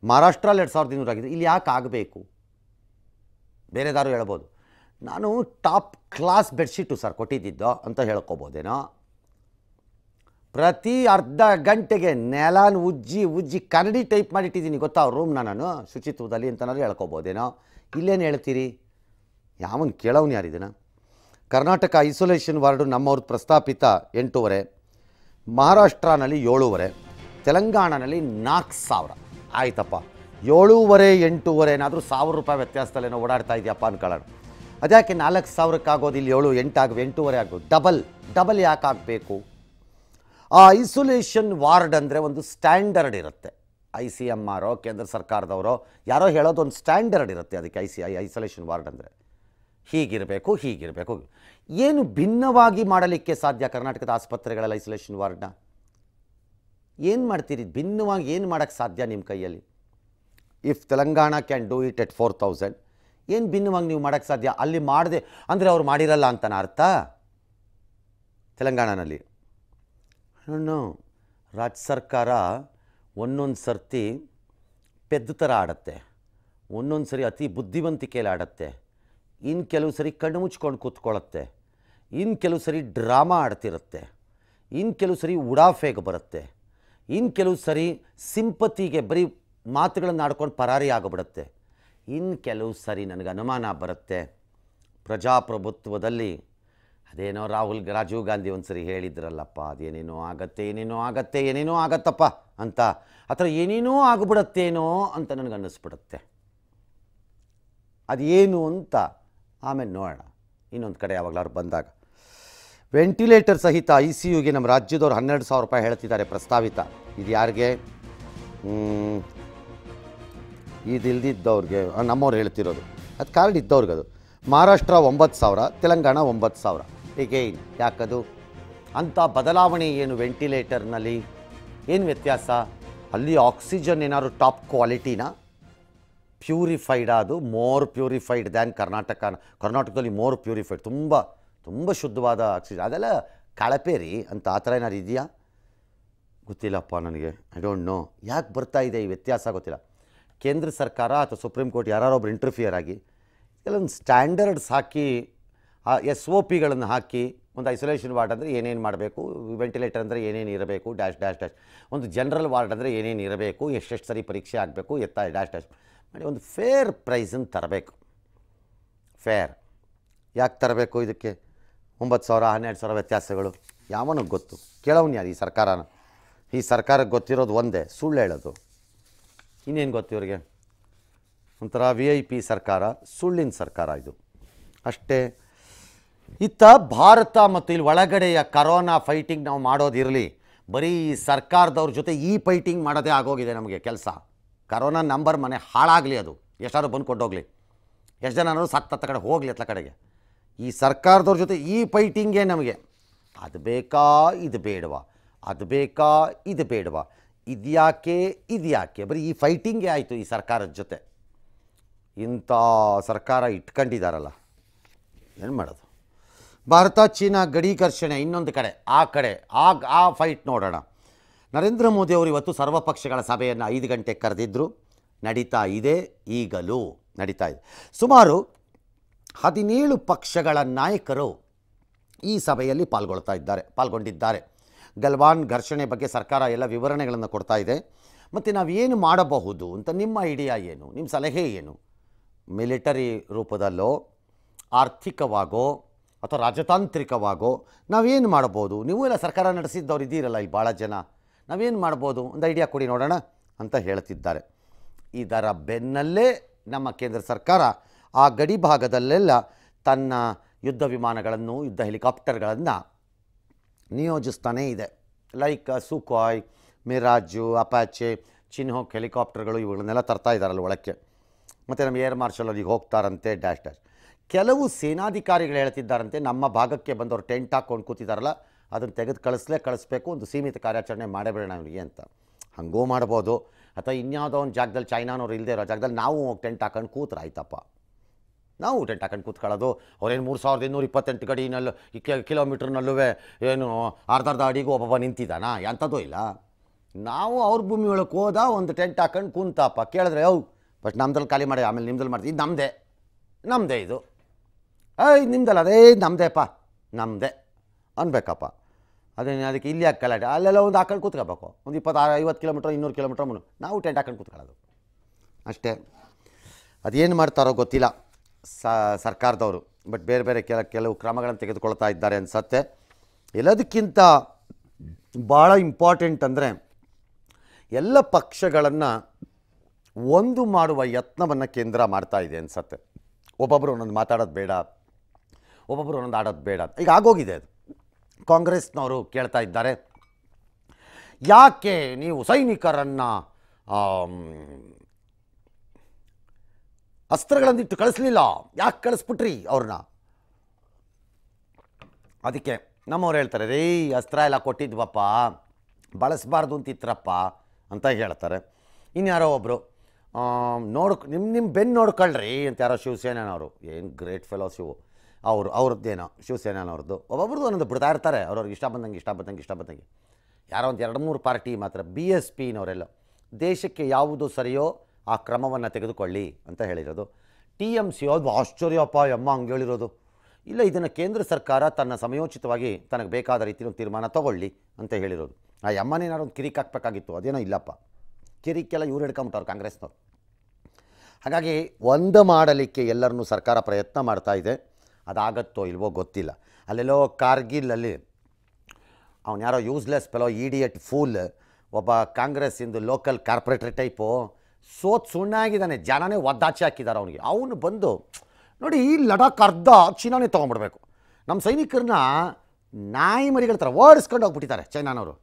ಮಹಾರಾಷ್ಟ್ರಲ್ಲಿ ಎರಡು ಸಾವಿರದ ಇನ್ನೂರು ಆಗಿದೆ ಇಲ್ಲಿ ಯಾಕೆ ಆಗಬೇಕು ಬೇರೆದಾರು ಹೇಳ್ಬೋದು ನಾನು ಟಾಪ್ ಕ್ಲಾಸ್ ಬೆಡ್ಶೀಟು ಸರ್ ಕೊಟ್ಟಿದ್ದಿದ್ದೋ ಅಂತ ಹೇಳ್ಕೊಬೋದೇನೋ ಪ್ರತಿ ಅರ್ಧ ಗಂಟೆಗೆ ನೆಲಾನ ಉಜ್ಜಿ ಉಜ್ಜಿ ಕನ್ನಡಿ ಟೈಪ್ ಮಾಡಿಟ್ಟಿದ್ದೀನಿ ಗೊತ್ತಾ ರೂಮ್ನ ನಾನು ಶುಚಿತ್ವದಲ್ಲಿ ಅಂತನಾದ್ರೂ ಹೇಳ್ಕೊಬೋದೇನೋ ಇಲ್ಲೇನು ಹೇಳ್ತೀರಿ ಯಾವನು ಕೇಳೋನು ಯಾರಿದನ ಕರ್ನಾಟಕ ಐಸೋಲೇಷನ್ ವಾರ್ಡ್ ನಮ್ಮವ್ರದ್ದು ಪ್ರಸ್ತಾಪಿತ ಎಂಟೂವರೆ ಮಹಾರಾಷ್ಟ್ರನಲ್ಲಿ ಏಳೂವರೆ ತೆಲಂಗಾಣನಲ್ಲಿ ನಾಲ್ಕು ಸಾವಿರ ಆಯ್ತಪ್ಪ ಏಳೂವರೆ ಎಂಟೂವರೆ ಏನಾದರೂ ಸಾವಿರ ರೂಪಾಯಿ ವ್ಯತ್ಯಾಸದಲ್ಲೇನೋ ಓಡಾಡ್ತಾ ಇದೆಯಪ್ಪ ಅನ್ಕೊಳ್ಳೋಣ ಅದ್ಯಾಕೆ ನಾಲ್ಕು ಸಾವಿರಕ್ಕಾಗೋದು ಇಲ್ಲಿ ಏಳು ಎಂಟಾಗ ಎಂಟೂವರೆ ಆಗೋದು ಡಬಲ್ ಡಬಲ್ ಯಾಕೆ ಆಗಬೇಕು ಆ ಐಸೋಲೇಷನ್ ವಾರ್ಡ್ ಅಂದರೆ ಒಂದು ಸ್ಟ್ಯಾಂಡರ್ಡ್ ಇರುತ್ತೆ ಐ ಸಿ ಎಮ್ ಆರೋ ಕೇಂದ್ರ ಸರ್ಕಾರದವರೋ ಯಾರೋ ಹೇಳೋದು ಒಂದು ಸ್ಟ್ಯಾಂಡರ್ಡ್ ಇರುತ್ತೆ ಅದಕ್ಕೆ I C I isolation ward ಅಂದರೆ ಹೀಗಿರಬೇಕು ಹೀಗಿರಬೇಕು ಏನು ಭಿನ್ನವಾಗಿ ಮಾಡಲಿಕ್ಕೆ ಸಾಧ್ಯ ಕರ್ನಾಟಕದ ಆಸ್ಪತ್ರೆಗಳಲ್ಲಿ ಐಸೋಲೇಷನ್ ವಾರ್ಡ್ನ ಏನು ಮಾಡ್ತೀರಿ ಭಿನ್ನವಾಗಿ ಏನು ಮಾಡೋಕ್ಕೆ ಸಾಧ್ಯ ನಿಮ್ಮ ಕೈಯಲ್ಲಿ if Telangana can do it at four thousand ಏನು ಭಿನ್ನವಾಗಿ ನೀವು ಮಾಡೋಕ್ಕೆ ಸಾಧ್ಯ ಅಲ್ಲಿ ಮಾಡಿದೆ ಅಂದರೆ ಅವ್ರು ಮಾಡಿರಲ್ಲ ಅಂತನ ಅರ್ಥ ತೆಲಂಗಾಣನಲ್ಲಿ ನೋ ರಾಜ್ಯ ಸರ್ಕಾರ ಒಂದೊಂದು ಸರ್ತಿ ಪೆದ್ದ ಥರ ಆಡತ್ತೆ ಒಂದೊಂದು ಸರಿ ಅತಿ ಬುದ್ಧಿವಂತಿಕೆಯಲ್ಲಿ ಆಡತ್ತೆ ಇನ್ನು ಕೆಲವು ಸರಿ ಕಣ್ಣು ಮುಚ್ಕೊಂಡು ಕೂತ್ಕೊಳ್ಳುತ್ತೆ ಇನ್ನು ಕೆಲವು ಸರಿ ಡ್ರಾಮಾ ಆಡ್ತಿರುತ್ತೆ ಇನ್ನು ಕೆಲವು ಸರಿ ಉಡಾಫೆಗೆ ಬರುತ್ತೆ ಇನ್ನು ಕೆಲವು ಸರಿ ಸಿಂಪತಿಗೆ ಬರೀ ಮಾತುಗಳನ್ನು ಆಡ್ಕೊಂಡು ಪರಾರಿ ಆಗಿಬಿಡುತ್ತೆ ಇನ್ನು ಕೆಲವು ಸರಿ ನನಗೆ ಅನುಮಾನ ಬರುತ್ತೆ ಪ್ರಜಾಪ್ರಭುತ್ವದಲ್ಲಿ ಅದೇನೋ ರಾಹುಲ್ ರಾಜೀವ್ ಗಾಂಧಿ ಒಂದ್ಸರಿ ಹೇಳಿದ್ರಲ್ಲಪ್ಪ ಅದೇನೇನೋ ಆಗತ್ತೆ ಏನೇನೋ ಆಗತ್ತೆ ಏನೇನೋ ಆಗತ್ತಪ್ಪ ಅಂತ ಆ ಥರ ಏನೇನೋ ಆಗಿಬಿಡತ್ತೇನೋ ಅಂತ ನನಗೆ ಅನ್ನಿಸ್ಬಿಡುತ್ತೆ ಅದೇನು ಅಂತ ಆಮೇಲೆ ನೋಡೋಣ ಇನ್ನೊಂದು ಕಡೆ ಯಾವಾಗಲಾದ್ರು ಬಂದಾಗ ವೆಂಟಿಲೇಟರ್ ಸಹಿತ ಐ ಸಿ ಯುಗೆ ನಮ್ಮ ರಾಜ್ಯದವ್ರು ಹನ್ನೆರಡು ಸಾವಿರ ರೂಪಾಯಿ ಹೇಳ್ತಿದ್ದಾರೆ ಪ್ರಸ್ತಾವಿತ ಇದು ಯಾರಿಗೆ ಇದಿಲ್ದಿದ್ದವ್ರಿಗೆ ನಮ್ಮವ್ರು ಹೇಳ್ತಿರೋದು ಅದು ಕಾರ್ಡ್ ಇದ್ದವ್ರಿಗೆ ಅದು ಮಹಾರಾಷ್ಟ್ರ ಒಂಬತ್ತು ಸಾವಿರ ತೆಲಂಗಾಣ ಒಂಬತ್ತು ಸಾವಿರ ಎಗೈನ್ ಯಾಕದು ಅಂಥ ಬದಲಾವಣೆ ಏನು ವೆಂಟಿಲೇಟರ್ನಲ್ಲಿ ಏನು ವ್ಯತ್ಯಾಸ ಅಲ್ಲಿ ಆಕ್ಸಿಜನ್ ಏನಾದ್ರು ಟಾಪ್ ಕ್ವಾಲಿಟಿನ ಪ್ಯೂರಿಫೈಡ್ ಅದು ಮೋರ್ ಪ್ಯೂರಿಫೈಡ್ ದ್ಯಾನ್ ಕರ್ನಾಟಕ ಕರ್ನಾಟಕದಲ್ಲಿ ಮೋರ್ ಪ್ಯೂರಿಫೈಡ್ ತುಂಬ ತುಂಬ ಶುದ್ಧವಾದ ಆಕ್ಸಿಜನ್ ಅದೆಲ್ಲ ಕಳಪೆ ರೀ ಅಂತ ಆ ಥರ ಏನಾದ್ರು ಇದೆಯಾ ಗೊತ್ತಿಲ್ಲಪ್ಪ ನನಗೆ ಐ ಡೋಂಟ್ ನೋ ಯಾಕೆ ಬರ್ತಾ ಇದೆ ಈ ವ್ಯತ್ಯಾಸ ಗೊತ್ತಿಲ್ಲ ಕೇಂದ್ರ ಸರ್ಕಾರ ಅಥವಾ ಸುಪ್ರೀಂ ಕೋರ್ಟ್ ಯಾರೊಬ್ರು ಇಂಟರ್ಫಿಯರ್ ಆಗಿ ಕೆಲವೊಂದು ಸ್ಟ್ಯಾಂಡರ್ಡ್ಸ್ ಹಾಕಿ ಆ ಎಸ್ ಒ ಪಿಗಳನ್ನು ಹಾಕಿ ಒಂದು ಐಸೋಲೇಷನ್ ವಾರ್ಡ್ ಅಂದರೆ ಏನೇನು ಮಾಡಬೇಕು ವೆಂಟಿಲೇಟರ್ ಅಂದರೆ ಏನೇನು ಇರಬೇಕು ಡ್ಯಾಶ್ ಡ್ಯಾಶ್ ಡ್ಯಾಶ್ ಒಂದು ಜನರಲ್ ವಾರ್ಡ್ ಅಂದರೆ ಏನೇನು ಇರಬೇಕು ಎಷ್ಟೆಷ್ಟು ಸರಿ ಪರೀಕ್ಷೆ ಆಗಬೇಕು ಎತ್ತ ಡ್ಯಾಶ್ ಡ್ಯಾಶ್ ಮಾಡಿ ಒಂದು ಫೇರ್ ಪ್ರೈಸನ್ನು ತರಬೇಕು ಫೇರ್ ಯಾಕೆ ತರಬೇಕು ಇದಕ್ಕೆ ಒಂಬತ್ತು ಸಾವಿರ ಹನ್ನೆರಡು ಸಾವಿರ ವ್ಯತ್ಯಾಸಗಳು ಯಾವನಿಗೆ ಗೊತ್ತು ಕೇಳೋನು ಯಾರು ಈ ಸರ್ಕಾರನ ಈ ಸರ್ಕಾರಕ್ಕೆ ಗೊತ್ತಿರೋದು ಒಂದೇ ಸುಳ್ಳು ಹೇಳೋದು ಇನ್ನೇನು ಗೊತ್ತು ಇವರಿಗೆ ಒಂಥರ ವಿ ಐ ಪಿ ಸರ್ಕಾರ ಸುಳ್ಳಿನ ಸರ್ಕಾರ ಇದು ಅಷ್ಟೇ ಇತ್ತ ಭಾರತ ಮತ್ತು ಇಲ್ಲಿ ಒಳಗಡೆಯ ಕರೋನಾ ಫೈಟಿಂಗ್ ನಾವು ಮಾಡೋದಿರಲಿ ಬರೀ ಸರ್ಕಾರದವ್ರ ಜೊತೆ ಈ ಫೈಟಿಂಗ್ ಮಾಡೋದೇ ಆಗೋಗಿದೆ ನಮಗೆ ಕೆಲಸ ಕರೋನಾ ನಂಬರ್ ಮನೆ ಹಾಳಾಗಲಿ ಅದು ಎಷ್ಟಾದ್ರು ಬಂದು ಕೊಟ್ಟೋಗ್ಲಿ ಎಷ್ಟು ಜನರು ಸತ್ತ ಕಡೆ ಹೋಗಲಿ ಅತ್ತ ಕಡೆಗೆ ಈ ಸರ್ಕಾರದವ್ರ ಜೊತೆ ಈ ಫೈಟಿಂಗೇ ನಮಗೆ ಅದು ಬೇಕಾ ಇದು ಬೇಡವಾ ಅದು ಬೇಕಾ ಇದು ಬೇಡವಾ ಇದ್ಯಾಕೆ ಇದ್ಯಾಕೆ ಬರೀ ಈ ಫೈಟಿಂಗೇ ಆಯಿತು ಈ ಸರ್ಕಾರದ ಜೊತೆ ಇಂಥ ಸರ್ಕಾರ ಇಟ್ಕೊಂಡಿದ್ದಾರಲ್ಲ ಏನು ಮಾಡೋದು ಭಾರತ ಚೀನಾ ಗಡಿ ಘರ್ಷಣೆ ಇನ್ನೊಂದು ಕಡೆ ಆ ಕಡೆ ಆ ಆ ಫೈಟ್ ನೋಡೋಣ ನರೇಂದ್ರ ಮೋದಿ ಅವರು ಇವತ್ತು ಸರ್ವಪಕ್ಷಗಳ ಸಭೆಯನ್ನು ಐದು ಗಂಟೆಗೆ ಕರೆದಿದ್ದರು ನಡೀತಾ ಇದೆ ಈಗಲೂ ನಡೀತಾ ಇದೆ ಸುಮಾರು ಹದಿನೇಳು ಪಕ್ಷಗಳ ನಾಯಕರು ಈ ಸಭೆಯಲ್ಲಿ ಪಾಲ್ಗೊಳ್ತಾ ಇದ್ದಾರೆ ಪಾಲ್ಗೊಂಡಿದ್ದಾರೆ ಗಲ್ವಾನ್ ಘರ್ಷಣೆ ಬಗ್ಗೆ ಸರ್ಕಾರ ಎಲ್ಲ ವಿವರಣೆಗಳನ್ನು ಕೊಡ್ತಾ ಇದೆ ಮತ್ತು ಏನು ಮಾಡಬಹುದು ಅಂತ ನಿಮ್ಮ ಐಡಿಯಾ ಏನು ನಿಮ್ಮ ಸಲಹೆ ಏನು ಮಿಲಿಟರಿ ರೂಪದಲ್ಲೋ ಆರ್ಥಿಕವಾಗೋ ಅಥವಾ ರಾಜತಾಂತ್ರಿಕವಾಗೋ ನಾವೇನು ಮಾಡ್ಬೋದು ನೀವು ಎಲ್ಲ ಸರ್ಕಾರ ನಡೆಸಿದ್ದವ್ರು ಇದ್ದೀರಲ್ಲ ಇಲ್ಲಿ ಭಾಳ ಜನ ನಾವೇನು ಮಾಡ್ಬೋದು ಒಂದು ಐಡಿಯಾ ಕೊಡಿ ನೋಡೋಣ ಅಂತ ಹೇಳ್ತಿದ್ದಾರೆ ಇದರ ಬೆನ್ನಲ್ಲೇ ನಮ್ಮ ಕೇಂದ್ರ ಸರ್ಕಾರ ಆ ಗಡಿ ಭಾಗದಲ್ಲೆಲ್ಲ ತನ್ನ ಯುದ್ಧ ವಿಮಾನಗಳನ್ನು ಯುದ್ಧ ಹೆಲಿಕಾಪ್ಟರ್ಗಳನ್ನು ನಿಯೋಜಿಸ್ತಾನೇ ಇದೆ ಲೈಕ್ ಸುಖಾಯ್ ಮಿರಾಜು ಅಪಾಚೆ ಚಿನ್ಹೋಕ್ ಹೆಲಿಕಾಪ್ಟರ್ಗಳು ಇವುಗಳನ್ನೆಲ್ಲ ತರ್ತಾ ಇದ್ದಾರಲ್ಲ ಒಳಕ್ಕೆ ಮತ್ತು ನಮ್ಮ ಏರ್ ಮಾರ್ಷಲ್ ಅವ್ರಿಗೆ ಹೋಗ್ತಾರಂತೆ ಡ್ಯಾಶ್ ಡ್ಯಾಶ್ ಕೆಲವು ಸೇನಾಧಿಕಾರಿಗಳು ಹೇಳ್ತಿದ್ದಾರಂತೆ ನಮ್ಮ ಭಾಗಕ್ಕೆ ಬಂದವರು ಟೆಂಟ್ ಹಾಕ್ಕೊಂಡು ಕೂತಿದ್ದಾರಲ್ಲ ಅದನ್ನು ತೆಗೆದು ಕಳಿಸ್ಲೇ ಕಳಿಸ್ಬೇಕು ಒಂದು ಸೀಮಿತ ಕಾರ್ಯಾಚರಣೆ ಮಾಡಬೇಡ ಅವನಿಗೆ ಅಂತ ಹಂಗೂ ಮಾಡ್ಬೋದು ಅಥವಾ ಇನ್ಯಾವುದೋ ಒಂದು ಜಾಗದಲ್ಲಿ ಚೈನಾನವ್ರು ಇಲ್ಲದೆ ಇರೋ ಜಾಗದಲ್ಲಿ ನಾವು ಟೆಂಟ್ ಹಾಕೊಂಡು ಕೂತ್ರೆ ಆಯ್ತಪ್ಪ ನಾವು ಟೆಂಟ್ ಹಾಕೊಂಡು ಕೂತ್ಕೊಳ್ಳೋದು ಅವ್ರೇನು ಮೂರು ಸಾವಿರದ ಇನ್ನೂರ ಇಪ್ಪತ್ತೆಂಟು ಗಡಿನಲ್ಲೂ ಕಿಲೋಮೀಟ್ರ್ನಲ್ಲೂ ಏನು ಅರ್ಧ ಅರ್ಧ ಅಡಿಗೂ ಒಬ್ಬ ನಿಂತಿದ್ದಾನಾ ಎಂಥದ್ದು ಇಲ್ಲ ನಾವು ಅವ್ರ ಭೂಮಿ ಒಳಗೆ ಹೋದ ಒಂದು ಟೆಂಟ್ ಹಾಕೊಂಡು ಕೂತಪ್ಪ ಕೇಳಿದ್ರೆ ಅವು ಬಟ್ ನಮ್ದಲ್ಲಿ ಖಾಲಿ ಮಾಡಿ ಆಮೇಲೆ ನಿಮ್ದಲ್ಲಿ ಮಾಡ್ತೀವಿ ಇದು ನಮ್ಮದೇ ನಮ್ಮದೇ ಇದು ಏಯ್ ನಿಮ್ದಲ್ಲ ಅದೇ ನಮ್ಮದೇಪ್ಪ ನಮ್ಮದೇ ಅನ್ಬೇಕಪ್ಪ ಅದೇ ಅದಕ್ಕೆ ಇಲ್ಲಿ ಹಾಕಲ್ಲ ಅಲ್ಲೆಲ್ಲ ಒಂದು ಹಾಕೊಂಡು ಕೂತ್ಕೋಬೇಕು ಒಂದು ಇಪ್ಪತ್ತಾರು ಐವತ್ತು ಕಿಲೋಮೀಟ್ರ್ ಇನ್ನೂರು ಕಿಲೋಮೀಟ್ರ್ ಮುನ್ನ ನಾವು ಟೆಂಟ್ ಹಾಕೊಂಡು ಕೂತ್ಕೊಳ್ಳೋದು ಅಷ್ಟೇ ಅದೇನು ಮಾಡ್ತಾರೋ ಗೊತ್ತಿಲ್ಲ ಸರ್ಕಾರದವರು ಬಟ್ ಬೇರೆ ಬೇರೆ ಕೆಲ ಕೆಲವು ಕ್ರಮಗಳನ್ನು ತೆಗೆದುಕೊಳ್ತಾ ಇದ್ದಾರೆ ಅನಿಸತ್ತೆ ಎಲ್ಲದಕ್ಕಿಂತ ಭಾಳ ಇಂಪಾರ್ಟೆಂಟ್ ಅಂದರೆ ಎಲ್ಲ ಪಕ್ಷಗಳನ್ನು ಒಂದು ಮಾಡುವ ಯತ್ನವನ್ನು ಕೇಂದ್ರ ಮಾಡ್ತಾ ಇದೆ ಅನಿಸತ್ತೆ ಒಬ್ಬೊಬ್ಬರು ಒಂದೊಂದು ಮಾತಾಡೋದು ಬೇಡ ಒಬ್ಬೊಬ್ಬರು ಒಂದೊಂದು ಆಡೋದು ಬೇಡ ಈಗ ಆಗೋಗಿದೆ ಅದು ಕಾಂಗ್ರೆಸ್ನವರು ಕೇಳ್ತಾ ಇದ್ದಾರೆ ಯಾಕೆ ನೀವು ಸೈನಿಕರನ್ನು ಅಸ್ತ್ರಗಳನ್ನಿಟ್ಟು ಕಳಿಸ್ಲಿಲ್ಲ ಯಾಕೆ ಕಳಿಸ್ಬಿಟ್ರಿ ಅವ್ರನ್ನ ಅದಕ್ಕೆ ನಮ್ಮವ್ರು ಹೇಳ್ತಾರೆ ರೇ ಅಸ್ತ್ರ ಎಲ್ಲ ಕೊಟ್ಟಿದ್ವಪ್ಪ ಬಳಸಬಾರ್ದು ಅಂತಿತ್ರಪ್ಪ ಅಂತ ಹೇಳ್ತಾರೆ ಇನ್ಯಾರೋ ಒಬ್ಬರು ನೋಡ್ ನಿಮ್ಮ ನಿಮ್ಮ ಬೆನ್ನು ನೋಡ್ಕೊಳ್ರಿ ಅಂತ ಯಾರೋ ಶಿವಸೇನವರು ಏನು ಗ್ರೇಟ್ ಫೆಲೋ ಶಿವು ಅವರು ಅವ್ರದ್ದೇನೋ ಶಿವಸೇನಾನವ್ರದ್ದು ಒಬ್ಬೊಬ್ರದ್ದು ಒಂದೊಂದು ಬಿಡ್ತಾ ಇರ್ತಾರೆ ಅವ್ರವ್ರಿಗೆ ಇಷ್ಟ ಬಂದಂಗೆ ಇಷ್ಟ ಬಂದಂಗೆ ಇಷ್ಟ ಬಂದಂಗೆ ಯಾರೋ ಒಂದು ಎರಡು ಮೂರು ಪಾರ್ಟಿ ಮಾತ್ರ ಬಿ ಎಸ್ ಪಿನವರೆಲ್ಲ ದೇಶಕ್ಕೆ ಯಾವುದು ಸರಿಯೋ ಆ ಕ್ರಮವನ್ನು ತೆಗೆದುಕೊಳ್ಳಿ ಅಂತ ಹೇಳಿರೋದು ಟಿ ಎಮ್ ಸಿ ಅದು ಆಶ್ಚರ್ಯಪ್ಪ ಎಮ್ಮ ಹಂಗೆ ಹೇಳಿರೋದು ಇಲ್ಲ ಇದನ್ನು ಕೇಂದ್ರ ಸರ್ಕಾರ ತನ್ನ ಸಮಯೋಚಿತವಾಗಿ ತನಗೆ ಬೇಕಾದ ಒಂದು ತೀರ್ಮಾನ ತೊಗೊಳ್ಳಿ ಅಂತ ಹೇಳಿರೋದು ಆ ಯಮ್ಮನೇನಾದ್ರು ಒಂದು ಕಿರಿಕ್ ಹಾಕಬೇಕಾಗಿತ್ತು ಅದೇನೋ ಇಲ್ಲಪ್ಪ ಕಿರಿಕೆಲ್ಲ ಇವ್ರು ಹಿಡ್ಕೊಂಬಿಟ್ಟವ್ರು ಕಾಂಗ್ರೆಸ್ನವ್ರು ಹಾಗಾಗಿ ಒಂದು ಮಾಡಲಿಕ್ಕೆ ಎಲ್ಲರನ್ನೂ ಸರ್ಕಾರ ಪ್ರಯತ್ನ ಮಾಡ್ತಾ ಇದೆ ಅದಾಗತ್ತೋ ಇಲ್ವೋ ಗೊತ್ತಿಲ್ಲ ಅಲ್ಲೆಲ್ಲೋ ಕಾರ್ಗಿಲಲ್ಲಿ ಅವನು ಯಾರೋ ಯೂಸ್ಲೆಸ್ ಪೆಲೋ ಇಡಿಯಟ್ ಫೂಲ್ ಒಬ್ಬ ಕಾಂಗ್ರೆಸ್ಸಿಂದು ಲೋಕಲ್ ಕಾರ್ಪೊರೇಟರ್ ಟೈಪು ಸೋತ್ ಸುಣ್ಣಾಗಿದ್ದಾನೆ ಜನನೇ ಒದ್ದಾಚೆ ಹಾಕಿದ್ದಾರೆ ಅವನಿಗೆ ಅವನು ಬಂದು ನೋಡಿ ಈ ಲಡಾಖ್ ಅರ್ಧ ಚೀನಾನೇ ತೊಗೊಂಡ್ಬಿಡ್ಬೇಕು ನಮ್ಮ ಸೈನಿಕರನ್ನ ನಾಯಿ ಮರಿಗಳ ಥರ ಓಡಿಸ್ಕೊಂಡು ಹೋಗ್ಬಿಟ್ಟಿದ್ದಾರೆ ಚೈನಾನವರು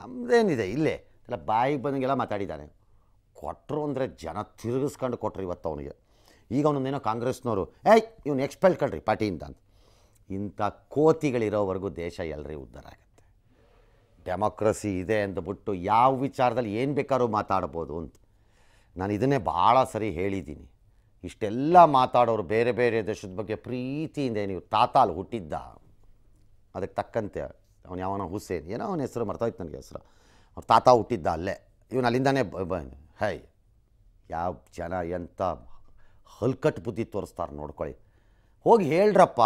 ನಮ್ಮದೇನಿದೆ ಇಲ್ಲೇ ಎಲ್ಲ ಬಾಯಿಗೆ ಬಂದಂಗೆಲ್ಲ ಮಾತಾಡಿದ್ದಾನೆ ಕೊಟ್ಟರು ಅಂದರೆ ಜನ ತಿರುಗಿಸ್ಕೊಂಡು ಕೊಟ್ಟರು ಇವತ್ತು ಅವನಿಗೆ ಈಗ ಅವನೊಂದೇನೋ ಕಾಂಗ್ರೆಸ್ನವರು ಏಯ್ ಇವ್ನು ಎಕ್ಸ್ಪೆಲ್ ಕಳ್ರಿ ಪಾರ್ಟಿಯಿಂದ ಅಂತ ಇಂಥ ಕೋತಿಗಳಿರೋವರೆಗೂ ದೇಶ ಎಲ್ಲರಿ ಉದ್ಧಾರ ಆಗುತ್ತೆ ಡೆಮೊಕ್ರಸಿ ಇದೆ ಅಂದ್ಬಿಟ್ಟು ಯಾವ ವಿಚಾರದಲ್ಲಿ ಏನು ಬೇಕಾದ್ರೂ ಮಾತಾಡ್ಬೋದು ಅಂತ ನಾನು ಇದನ್ನೇ ಭಾಳ ಸರಿ ಹೇಳಿದ್ದೀನಿ ಇಷ್ಟೆಲ್ಲ ಮಾತಾಡೋರು ಬೇರೆ ಬೇರೆ ದೇಶದ ಬಗ್ಗೆ ಪ್ರೀತಿಯಿಂದ ನೀವು ತಾತಾಲ್ ಹುಟ್ಟಿದ್ದ ಅದಕ್ಕೆ ತಕ್ಕಂತೆ ಅವನು ಯಾವನ ಹುಸೇನ್ ಏನೋ ಅವನ ಹೆಸರು ಮರ್ತಾಯ್ತು ನನಗೆ ಹೆಸರು ಅವ್ರು ತಾತ ಹುಟ್ಟಿದ್ದ ಅಲ್ಲೇ ಇವನು ಅಲ್ಲಿಂದಾನೇ ಹೈ ಯಾವ ಜನ ಎಂಥ ಹಲ್ಕಟ್ಟು ಬುದ್ಧಿ ತೋರಿಸ್ತಾರೆ ನೋಡ್ಕೊಳ್ಳಿ ಹೋಗಿ ಹೇಳ್ರಪ್ಪ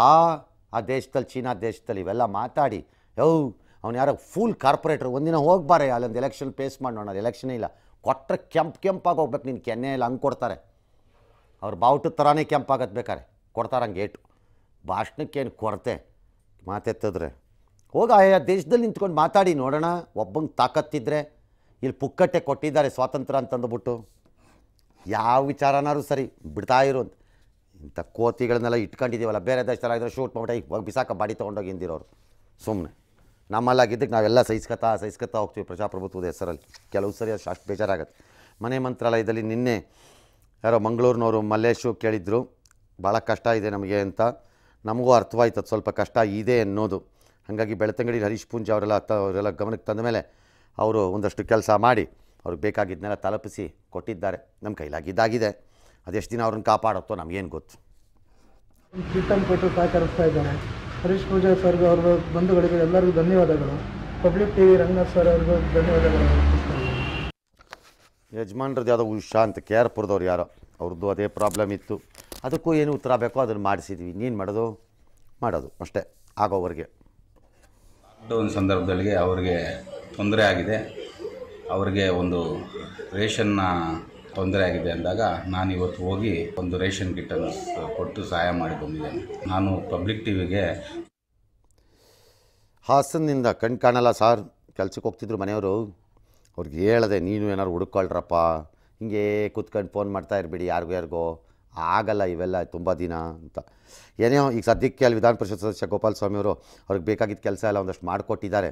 ಆ ದೇಶದಲ್ಲಿ ಚೀನಾ ದೇಶದಲ್ಲಿ ಇವೆಲ್ಲ ಮಾತಾಡಿ ಯೋ ಅವ್ನು ಯಾರೋ ಫುಲ್ ಕಾರ್ಪೊರೇಟರ್ ಒಂದಿನ ಹೋಗ್ಬಾರೆ ಅಲ್ಲೊಂದು ಎಲೆಕ್ಷನ್ ಪೇಸ್ ಮಾಡೋಣ ಎಲೆಕ್ಷನ್ ಎಲೆಕ್ಷನೇ ಇಲ್ಲ ಕೊಟ್ಟರೆ ಕೆಂಪು ಕೆಂಪಾಗಿ ಹೋಗ್ಬೇಕು ನಿನ್ನ ಕೆನ್ನೆ ಇಲ್ಲ ಹಂಗೆ ಕೊಡ್ತಾರೆ ಅವ್ರ ಬಾವುಟದ ಥರನೇ ಕೆಂಪಾಗತ್ತೆ ಬೇಕಾರೆ ಕೊಡ್ತಾರೆ ಹಂಗೆ ಏಟು ಭಾಷಣಕ್ಕೇನು ಕೊರತೆ ಮಾತೆತ್ತಿದ್ರೆ ಹೋಗಿ ಆಯಾ ದೇಶದಲ್ಲಿ ನಿಂತ್ಕೊಂಡು ಮಾತಾಡಿ ನೋಡೋಣ ಒಬ್ಬಂಗೆ ತಾಕತ್ತಿದ್ರೆ ಇಲ್ಲಿ ಪುಕ್ಕಟ್ಟೆ ಕೊಟ್ಟಿದ್ದಾರೆ ಸ್ವಾತಂತ್ರ್ಯ ಅಂತಂದುಬಿಟ್ಟು ಯಾವ ವಿಚಾರನಾದ್ರೂ ಸರಿ ಬಿಡ್ತಾ ಇರು ಅಂತ ಇಂಥ ಕೋತಿಗಳನ್ನೆಲ್ಲ ಇಟ್ಕೊಂಡಿದ್ದೀವಲ್ಲ ಬೇರೆ ದೇಶದಲ್ಲಾಗಿದ್ರೆ ಶೂಟ್ ಮಾಡ್ಬಿಟ್ಟು ಬಿಸಾಕ ಬಾಡಿ ತೊಗೊಂಡೋಗಿ ಹಿಂದಿರೋರು ಸುಮ್ಮನೆ ನಮ್ಮಲ್ಲಾಗಿದ್ದಕ್ಕೆ ನಾವೆಲ್ಲ ಸಹಿಸ್ಕೊತಾ ಸಹಿಸ್ಕೊತಾ ಹೋಗ್ತೀವಿ ಪ್ರಜಾಪ್ರಭುತ್ವದ ಹೆಸರಲ್ಲಿ ಕೆಲವು ಸರಿ ಅಷ್ಟು ಅಷ್ಟು ಬೇಜಾರಾಗುತ್ತೆ ಮನೆ ಮಂತ್ರಾಲಯದಲ್ಲಿ ನಿನ್ನೆ ಯಾರೋ ಮಂಗಳೂರಿನವರು ಮಲ್ಲೇಶು ಕೇಳಿದರು ಭಾಳ ಕಷ್ಟ ಇದೆ ನಮಗೆ ಅಂತ ನಮಗೂ ಅರ್ಥವಾಯ್ತು ಅದು ಸ್ವಲ್ಪ ಕಷ್ಟ ಇದೆ ಅನ್ನೋದು ಹಾಗಾಗಿ ಬೆಳ್ತಂಗಡಿ ಹರೀಶ್ ಪೂಂಜ ಅವರೆಲ್ಲ ಅವರೆಲ್ಲ ಗಮನಕ್ಕೆ ತಂದ ಮೇಲೆ ಅವರು ಒಂದಷ್ಟು ಕೆಲಸ ಮಾಡಿ ಅವ್ರಿಗೆ ಬೇಕಾಗಿದ್ದನ್ನೆಲ್ಲ ತಲುಪಿಸಿ ಕೊಟ್ಟಿದ್ದಾರೆ ನಮ್ಮ ಕೈಲಾಗಿ ಇದಾಗಿದೆ ಅದೆಷ್ಟು ದಿನ ಅವ್ರನ್ನ ಕಾಪಾಡುತ್ತೋ ನಮಗೇನು ಗೊತ್ತು ಕಿಟ್ಟನ್ನು ಕೊಟ್ಟು ಸಹಕರಿಸ್ತಾ ಇದ್ದಾನೆ ಹರೀಶ್ ಪೂಜಾ ಸರ್ ಅವ್ರ ಬಂಧುಗಳಿಗೆ ಎಲ್ಲರಿಗೂ ಧನ್ಯವಾದಗಳು public T V Ranganath sir ಅವ್ರಿಗೂ ಧನ್ಯವಾದಗಳು ಯಜಮಾನ್ರದ್ದು ಯಾವುದೋ ಉಷಾ ಅಂತ ಕೆ ಆರ್ ಪುರದವ್ರು ಯಾರೋ ಅವ್ರದ್ದು ಅದೇ ಪ್ರಾಬ್ಲಮ್ ಇತ್ತು ಅದಕ್ಕೂ ಏನು ಉತ್ತರ ಬೇಕೋ ಅದನ್ನು ಮಾಡಿಸಿದ್ವಿ ನೀನು ಮಾಡೋದು ಮಾಡೋದು ಅಷ್ಟೇ ಆಗೋವರೆಗೆ ಲಾಕ್ಡೌನ್ ಸಂದರ್ಭದಲ್ಲಿ ಅವ್ರಿಗೆ ತೊಂದರೆ ಆಗಿದೆ ಅವ್ರಿಗೆ ಒಂದು ರೇಷನ್ನ ತೊಂದರೆ ಆಗಿದೆ ಅಂದಾಗ ನಾನು ಇವತ್ತು ಹೋಗಿ ಒಂದು ರೇಷನ್ ಕಿಟ್ಟನ್ನು ಕೊಟ್ಟು ಸಹಾಯ ಮಾಡಿ ಬಂದಿದ್ದೇನೆ ನಾನು ಪಬ್ಲಿಕ್ ಟಿ ವಿಗೆ ಹಾಸನದಿಂದ ಕಣ್ ಕಾಣಲ್ಲ ಸಾರ್ ಕೆಲ್ಸಕ್ಕೆ ಹೋಗ್ತಿದ್ರು ಮನೆಯವರು ಅವ್ರಿಗೆ ಹೇಳದೆ ನೀನು ಏನಾರು ಹುಡುಕೊಳ್ರಪ್ಪ ಹಿಂಗೆ ಕೂತ್ಕೊಂಡು ಫೋನ್ ಮಾಡ್ತಾ ಇರಬೇಡಿ ಯಾರಿಗೂ ಯಾರಿಗೋ ಆಗಲ್ಲ ಇವೆಲ್ಲ ತುಂಬ ದಿನ ಅಂತ ಏನೇ ಈಗ ಸದ್ಯಕ್ಕೆ ಅಲ್ಲಿ ವಿಧಾನ ಪರಿಷತ್ ಸದಸ್ಯ ಗೋಪಾಲ ಸ್ವಾಮಿಯವರು ಅವ್ರಿಗೆ ಬೇಕಾಗಿದ್ದ ಕೆಲಸ ಎಲ್ಲ ಒಂದಷ್ಟು ಮಾಡಿಕೊಟ್ಟಿದ್ದಾರೆ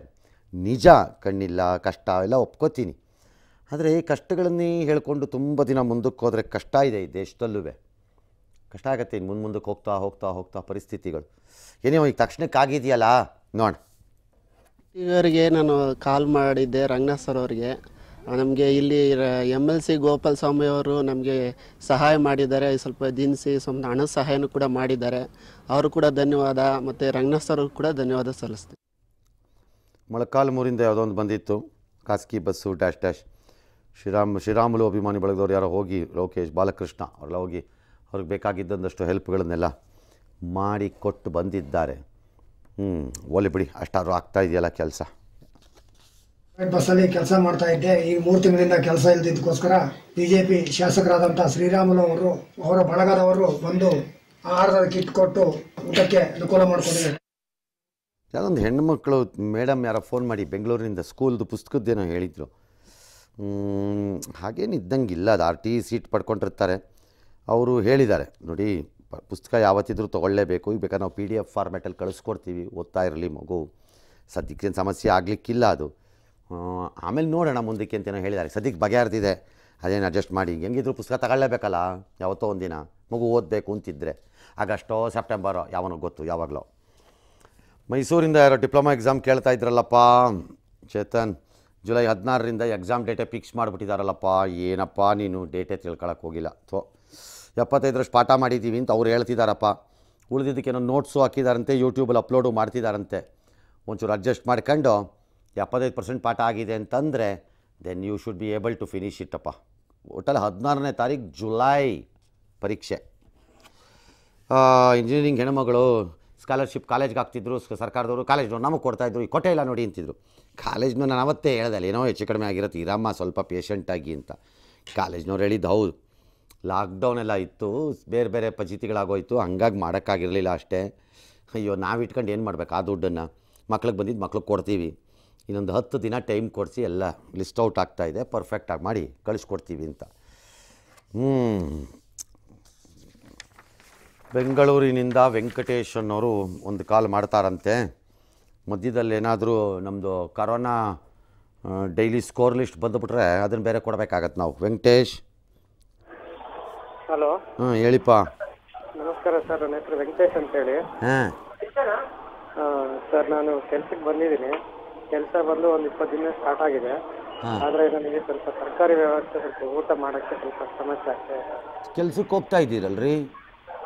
ನಿಜ ಕಣ್ಣಿಲ್ಲ ಕಷ್ಟ ಎಲ್ಲ ಒಪ್ಕೋತೀನಿ ಆದರೆ ಈ ಕಷ್ಟಗಳನ್ನೇ ಹೇಳಿಕೊಂಡು ತುಂಬ ದಿನ ಮುಂದಕ್ಕೆ ಹೋದರೆ ಕಷ್ಟ ಇದೆ ಈ ದೇಶದಲ್ಲೂ ಕಷ್ಟ ಆಗತ್ತೆ ಇನ್ನು ಮುಂದೆ ಮುಂದಕ್ಕೆ ಹೋಗ್ತಾ ಹೋಗ್ತಾ ಹೋಗ್ತಾ ಪರಿಸ್ಥಿತಿಗಳು ಏನೇ ಈಗ ತಕ್ಷಣಕ್ಕೆ ಆಗಿದೆಯಲ್ಲ ನೋಡ ಇವರಿಗೆ ನಾನು ಕಾಲ್ ಮಾಡಿದ್ದೆ ರಂಗನಾಥ್ ಸರ್ ಅವರಿಗೆ ನಮಗೆ ಇಲ್ಲಿ M L C Gopalaswamy ಅವರು ನಮಗೆ ಸಹಾಯ ಮಾಡಿದ್ದಾರೆ ಸ್ವಲ್ಪ ದಿನಿಸಿ ಸ್ವಲ್ಪ ಹಣ ಸಹಾಯನೂ ಕೂಡ ಮಾಡಿದ್ದಾರೆ ಅವರು ಕೂಡ ಧನ್ಯವಾದ ಮತ್ತು ರಂಗನಾಥ್ ಸರ್ ಕೂಡ ಧನ್ಯವಾದ ಸಲ್ಲಿಸ್ತೀನಿ ಮೊಳಕಾಲ್ಮೂರಿಂದ ಯಾವುದೋ ಒಂದು ಬಂದಿತ್ತು ಖಾಸಗಿ bus dash dash Sriram Sriramulu ಅಭಿಮಾನಿ ಬಳಗದವ್ರು ಯಾರೋ ಹೋಗಿ ಲೋಕೇಶ್ ಬಾಲಕೃಷ್ಣ ಅವರೆಲ್ಲ ಹೋಗಿ ಅವ್ರಿಗೆ ಬೇಕಾಗಿದ್ದಂದಷ್ಟು ಹೆಲ್ಪ್ಗಳನ್ನೆಲ್ಲ ಮಾಡಿ ಕೊಟ್ಟು ಬಂದಿದ್ದಾರೆ ಹ್ಞೂ ಒಲೆ ಬಿಡಿ ಅಷ್ಟಾದರೂ ಆಗ್ತಾ ಇದೆಯಲ್ಲ ಕೆಲಸ ಬಸ್ಸಲ್ಲಿ ಕೆಲಸ ಮಾಡ್ತಾ ಇದ್ದೆ ಈ ಮೂರು ತಿಂಗಳಿಂದ ಕೆಲಸ ಇಲ್ಲದಿದ್ದಕ್ಕೋಸ್ಕರ ಬಿ ಜೆ ಪಿ ಶಾಸಕರಾದಂಥ ಶ್ರೀರಾಮುಲು ಅವರು ಅವರ ಬಳಗದವರು ಬಂದು ಆಹಾರದ ಕಿಟ್ ಕೊಟ್ಟು ಊಟಕ್ಕೆ ಅನುಕೂಲ ಮಾಡಿಕೊಂಡಿದ್ದಾರೆ ಯಾವುದೊಂದು ಹೆಣ್ಮಕ್ಳು ಮೇಡಮ್ ಯಾರೋ ಫೋನ್ ಮಾಡಿ ಬೆಂಗಳೂರಿನಿಂದ ಸ್ಕೂಲ್ದು ಪುಸ್ತಕದ್ದೇನೋ ಹೇಳಿದರು ಹಾಗೇನು ಇಲ್ಲ ಅದು ಆರ್ ಟಿ ಸೀಟ್ ಪಡ್ಕೊಂಡಿರ್ತಾರೆ ಅವರು ಹೇಳಿದ್ದಾರೆ ನೋಡಿ ಪುಸ್ತಕ ಯಾವತ್ತಿದ್ರೂ ತೊಗೊಳ್ಳೇಬೇಕು ಈಗ ಬೇಕಾದ್ರೆ ನಾವು ಪಿ ಡಿ ಎಫ್ ಫಾರ್ಮ್ಯಾಟಲ್ಲಿ ಕಳಿಸ್ಕೊಡ್ತೀವಿ ಓದ್ತಾ ಇರಲಿ ಮಗು ಸದ್ಯಕ್ಕೇನು ಸಮಸ್ಯೆ ಆಗಲಿಕ್ಕಿಲ್ಲ ಅದು ಆಮೇಲೆ ನೋಡೋಣ ಮುಂದಕ್ಕೆ ಅಂತೇನೋ ಹೇಳಿದ್ದಾರೆ ಸದ್ಯಕ್ಕೆ ಬಗೆಹರ್ದಿದೆ ಅದೇನು ಅಡ್ಜಸ್ಟ್ ಮಾಡಿ ಹೆಂಗಿದ್ರು ಪುಸ್ತಕ ತಗೊಳ್ಳೇಬೇಕಲ್ಲ ಯಾವತ್ತೋ ಒಂದಿನ ಮಗು ಓದಬೇಕು ಅಂತಿದ್ದರೆ ಆಗಸ್ಟೋ ಸೆಪ್ಟೆಂಬರೋ ಯಾವನೋ ಗೊತ್ತು ಯಾವಾಗಲೋ ಮೈಸೂರಿಂದ ಯಾರೋ ಡಿಪ್ಲೊಮಾ ಎಕ್ಸಾಮ್ ಕೇಳ್ತಾ ಇದ್ರಲ್ಲಪ್ಪ ಚೇತನ್ ಜುಲೈ ಹದಿನಾರರಿಂದ ಎಕ್ಸಾಮ್ ಡೇಟೆ ಫಿಕ್ಸ್ ಮಾಡಿಬಿಟ್ಟಿದಾರಲ್ಲಪ್ಪ ಏನಪ್ಪ ನೀನು ಡೇಟೆ ತಿಳ್ಕೊಳಕ್ಕೆ ಹೋಗಿಲ್ಲ ಥೋ ಎಪ್ಪತ್ತೈದರಷ್ಟು ಪಾಠ ಮಾಡಿದ್ದೀವಿ ಅಂತ ಅವ್ರು ಹೇಳ್ತಿದ್ದಾರಪ್ಪ ಉಳಿದಿದ್ದಕ್ಕೇನೋ ನೋಟ್ಸು ಹಾಕಿದಾರಂತೆ ಯೂಟ್ಯೂಬಲ್ಲಿ ಅಪ್ಲೋಡು ಮಾಡ್ತಿದ್ದಾರಂತೆ ಒಂಚೂರು ಅಡ್ಜಸ್ಟ್ ಮಾಡ್ಕೊಂಡು ಎಪ್ಪತ್ತೈದು ಪರ್ಸೆಂಟ್ ಪಾಠ ಆಗಿದೆ ಅಂತಂದರೆ then you should be able to finish ಇಟ್ಟಪ್ಪ ಒಟ್ಟಲ್ ಹದಿನಾರನೇ ತಾರೀಕು ಜುಲೈ ಪರೀಕ್ಷೆ ಇಂಜಿನಿಯರಿಂಗ್ ಹೆಣ್ಮಗಳು ಸ್ಕಾಲರ್ಶಿಪ್ ಕಾಲೇಜ್ಗೆ ಹಾಕ್ತಿದ್ರು ಸರ್ಕಾರದವರು ಕಾಲೇಜ್ ನಮಗೆ ಕೊಡ್ತಾಯಿದ್ರು ಕೊಟ್ಟೆ ಇಲ್ಲ ನೋಡಿ ಅಂತಿದ್ರು ಕಾಲೇಜ್ನ ನಾನು ಅವತ್ತೇ ಹೇಳ್ದಲ್ಲ ಏನೋ ಹೆಚ್ಚು ಕಡಿಮೆ ಆಗಿರುತ್ತೆ ಇರಮ್ಮ ಸ್ವಲ್ಪ ಪೇಷಂಟಾಗಿ ಅಂತ ಕಾಲೇಜ್ನವ್ರು ಹೇಳಿದ್ದು ಹೌದು ಲಾಕ್ಡೌನ್ ಎಲ್ಲ ಇತ್ತು ಬೇರೆ ಬೇರೆ ಪಜಿತಿಗಳಾಗೋಯ್ತು ಹಂಗಾಗಿ ಮಾಡೋಕ್ಕಾಗಿರಲಿಲ್ಲ ಅಷ್ಟೇ ಅಯ್ಯೋ ನಾವು ಇಟ್ಕೊಂಡು ಏನು ಮಾಡಬೇಕು ಆ ದುಡ್ಡನ್ನು ಮಕ್ಳಿಗೆ ಬಂದಿದ್ದು ಮಕ್ಳಿಗೆ ಕೊಡ್ತೀವಿ ಇನ್ನೊಂದು ಹತ್ತು ದಿನ ಟೈಮ್ ಕೊಡಿಸಿ ಎಲ್ಲ ಲಿಸ್ಟ್ ಔಟ್ ಆಗ್ತಾಯಿದೆ ಪರ್ಫೆಕ್ಟಾಗಿ ಮಾಡಿ ಕಳಿಸ್ಕೊಡ್ತೀವಿ ಅಂತ ಹ್ಞೂ ಬೆಂಗಳೂರಿನಿಂದ ವೆಂಕಟೇಶ್ ಅನ್ನೋರು ಒಂದು ಕಾಲ್ ಮಾಡ್ತಾರಂತೆ ಮಧ್ಯದಲ್ಲಿ ಏನಾದರೂ ನಮ್ಮದು ಕರೋನಾ ಡೈಲಿ ಸ್ಕೋರ್ ಲಿಸ್ಟ್ ಬಂದುಬಿಟ್ರೆ ಅದನ್ನು ಬೇರೆ ಕೊಡಬೇಕಾಗತ್ತೆ ನಾವು ವೆಂಕಟೇಶ್ ಹಲೋ ಹಾಂ ಹೇಳಿಪ್ಪ ನಮಸ್ಕಾರ ಸರ್ ನನ್ನ ಹೆಸರು ವೆಂಕಟೇಶ್ ಅಂತೇಳಿ ಹಾಂ ಸರ್ ನಾನು ಕೆಲಸಕ್ಕೆ ಬಂದಿದ್ದೀನಿ ಕೆಲಸ ಬಂದು ಒಂದು ಇಪ್ಪತ್ತು ದಿನ ಸ್ಟಾರ್ಟ್ ಆಗಿದೆ ಆದರೆ ನನಗೆ ಸ್ವಲ್ಪ ಸರ್ಕಾರಿ ವ್ಯವಸ್ಥೆ ಸ್ವಲ್ಪ ಊಟ ಮಾಡೋಕ್ಕೆ ಸ್ವಲ್ಪ ಸಮಸ್ಯೆ ಆಗ್ತದೆ ಕೆಲ್ಸಕ್ಕೆ ಕೆಲಸಕ್ಕೆ ಹೋಗ್ತಾ ಇದ್ದೀರಲ್ರಿ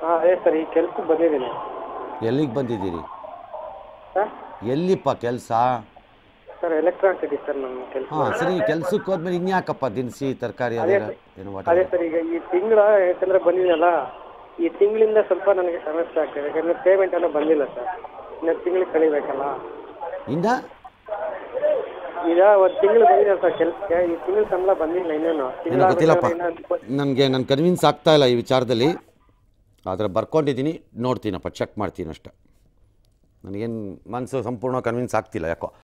ಹಾಂ ಅದೇ ಸರ್ ಈ ಕೆಲ್ಸಕ್ಕೆ ಬಂದಿದ್ದೀನಿ ಎಲ್ಲಿಗೆ ಬಂದಿದ್ದೀರಿ ಸರ್ ಎಲ್ಲಿಪ್ಪ ಕೆಲಸ ಸರ್ ಎಲೆಕ್ಟ್ರಾನ್ಸಿಟಿ ಸರ್ ನಮ್ಮ ಕೆಲಸ ಹಾಂ ಸರಿ ಕೆಲ್ಸಕ್ಕೆ ಹೋದ್ಮೇಲೆ ಇನ್ಯಾಕಪ್ಪ ದಿನಸಿ ತರಕಾರಿ ಅದೆಲ್ಲ ಏನು ಅದೇ ವಾಟರ್ ಸರ್ ಈಗ ಈ ತಿಂಗಳ ಯಾಕಂದ್ರೆ ಬಂದಿದೆಯಲ್ಲ ಈ ತಿಂಗಳಿಂದ ಸ್ವಲ್ಪ ನನಗೆ ಸಮಸ್ಯೆ ಆಗ್ತಿದೆ ಯಾಕಂದ್ರೆ ಪೇಮೆಂಟ್ ಎಲ್ಲ ಬಂದಿಲ್ಲ ಸರ್ ಇನ್ನು ತಿಂಗಳಿಗೆ ಕಳಿಬೇಕಲ್ಲ ಇಂದ ಈಗ ಒಂದು ತಿಂಗಳು ಬಂದಿದೆ ಸರ್ ಈ ತಿಂಗಳ ಸಂಬಳ ಬಂದಿಲ್ಲ ಇನ್ನೇನು ಏನೋ ತಿಂಗ್ಳ ಗೊತ್ತಿಲ್ಲಪ್ಪ ನನಗೆ ನಾನು ಕನ್ವಿನ್ಸ್ ಆಗ್ತಾ ಇಲ್ಲ ಈ ವಿಚಾರದಲ್ಲಿ ಆದರೆ ಬರ್ಕೊಂಡಿದ್ದೀನಿ ನೋಡ್ತೀನಪ್ಪ ಚೆಕ್ ಮಾಡ್ತೀನಿ ಅಷ್ಟೆ ನನಗೇನು ಮನಸ್ಸು ಸಂಪೂರ್ಣ ಕನ್ವಿನ್ಸ್ ಆಗ್ತಿಲ್ಲ ಯಾಕೋ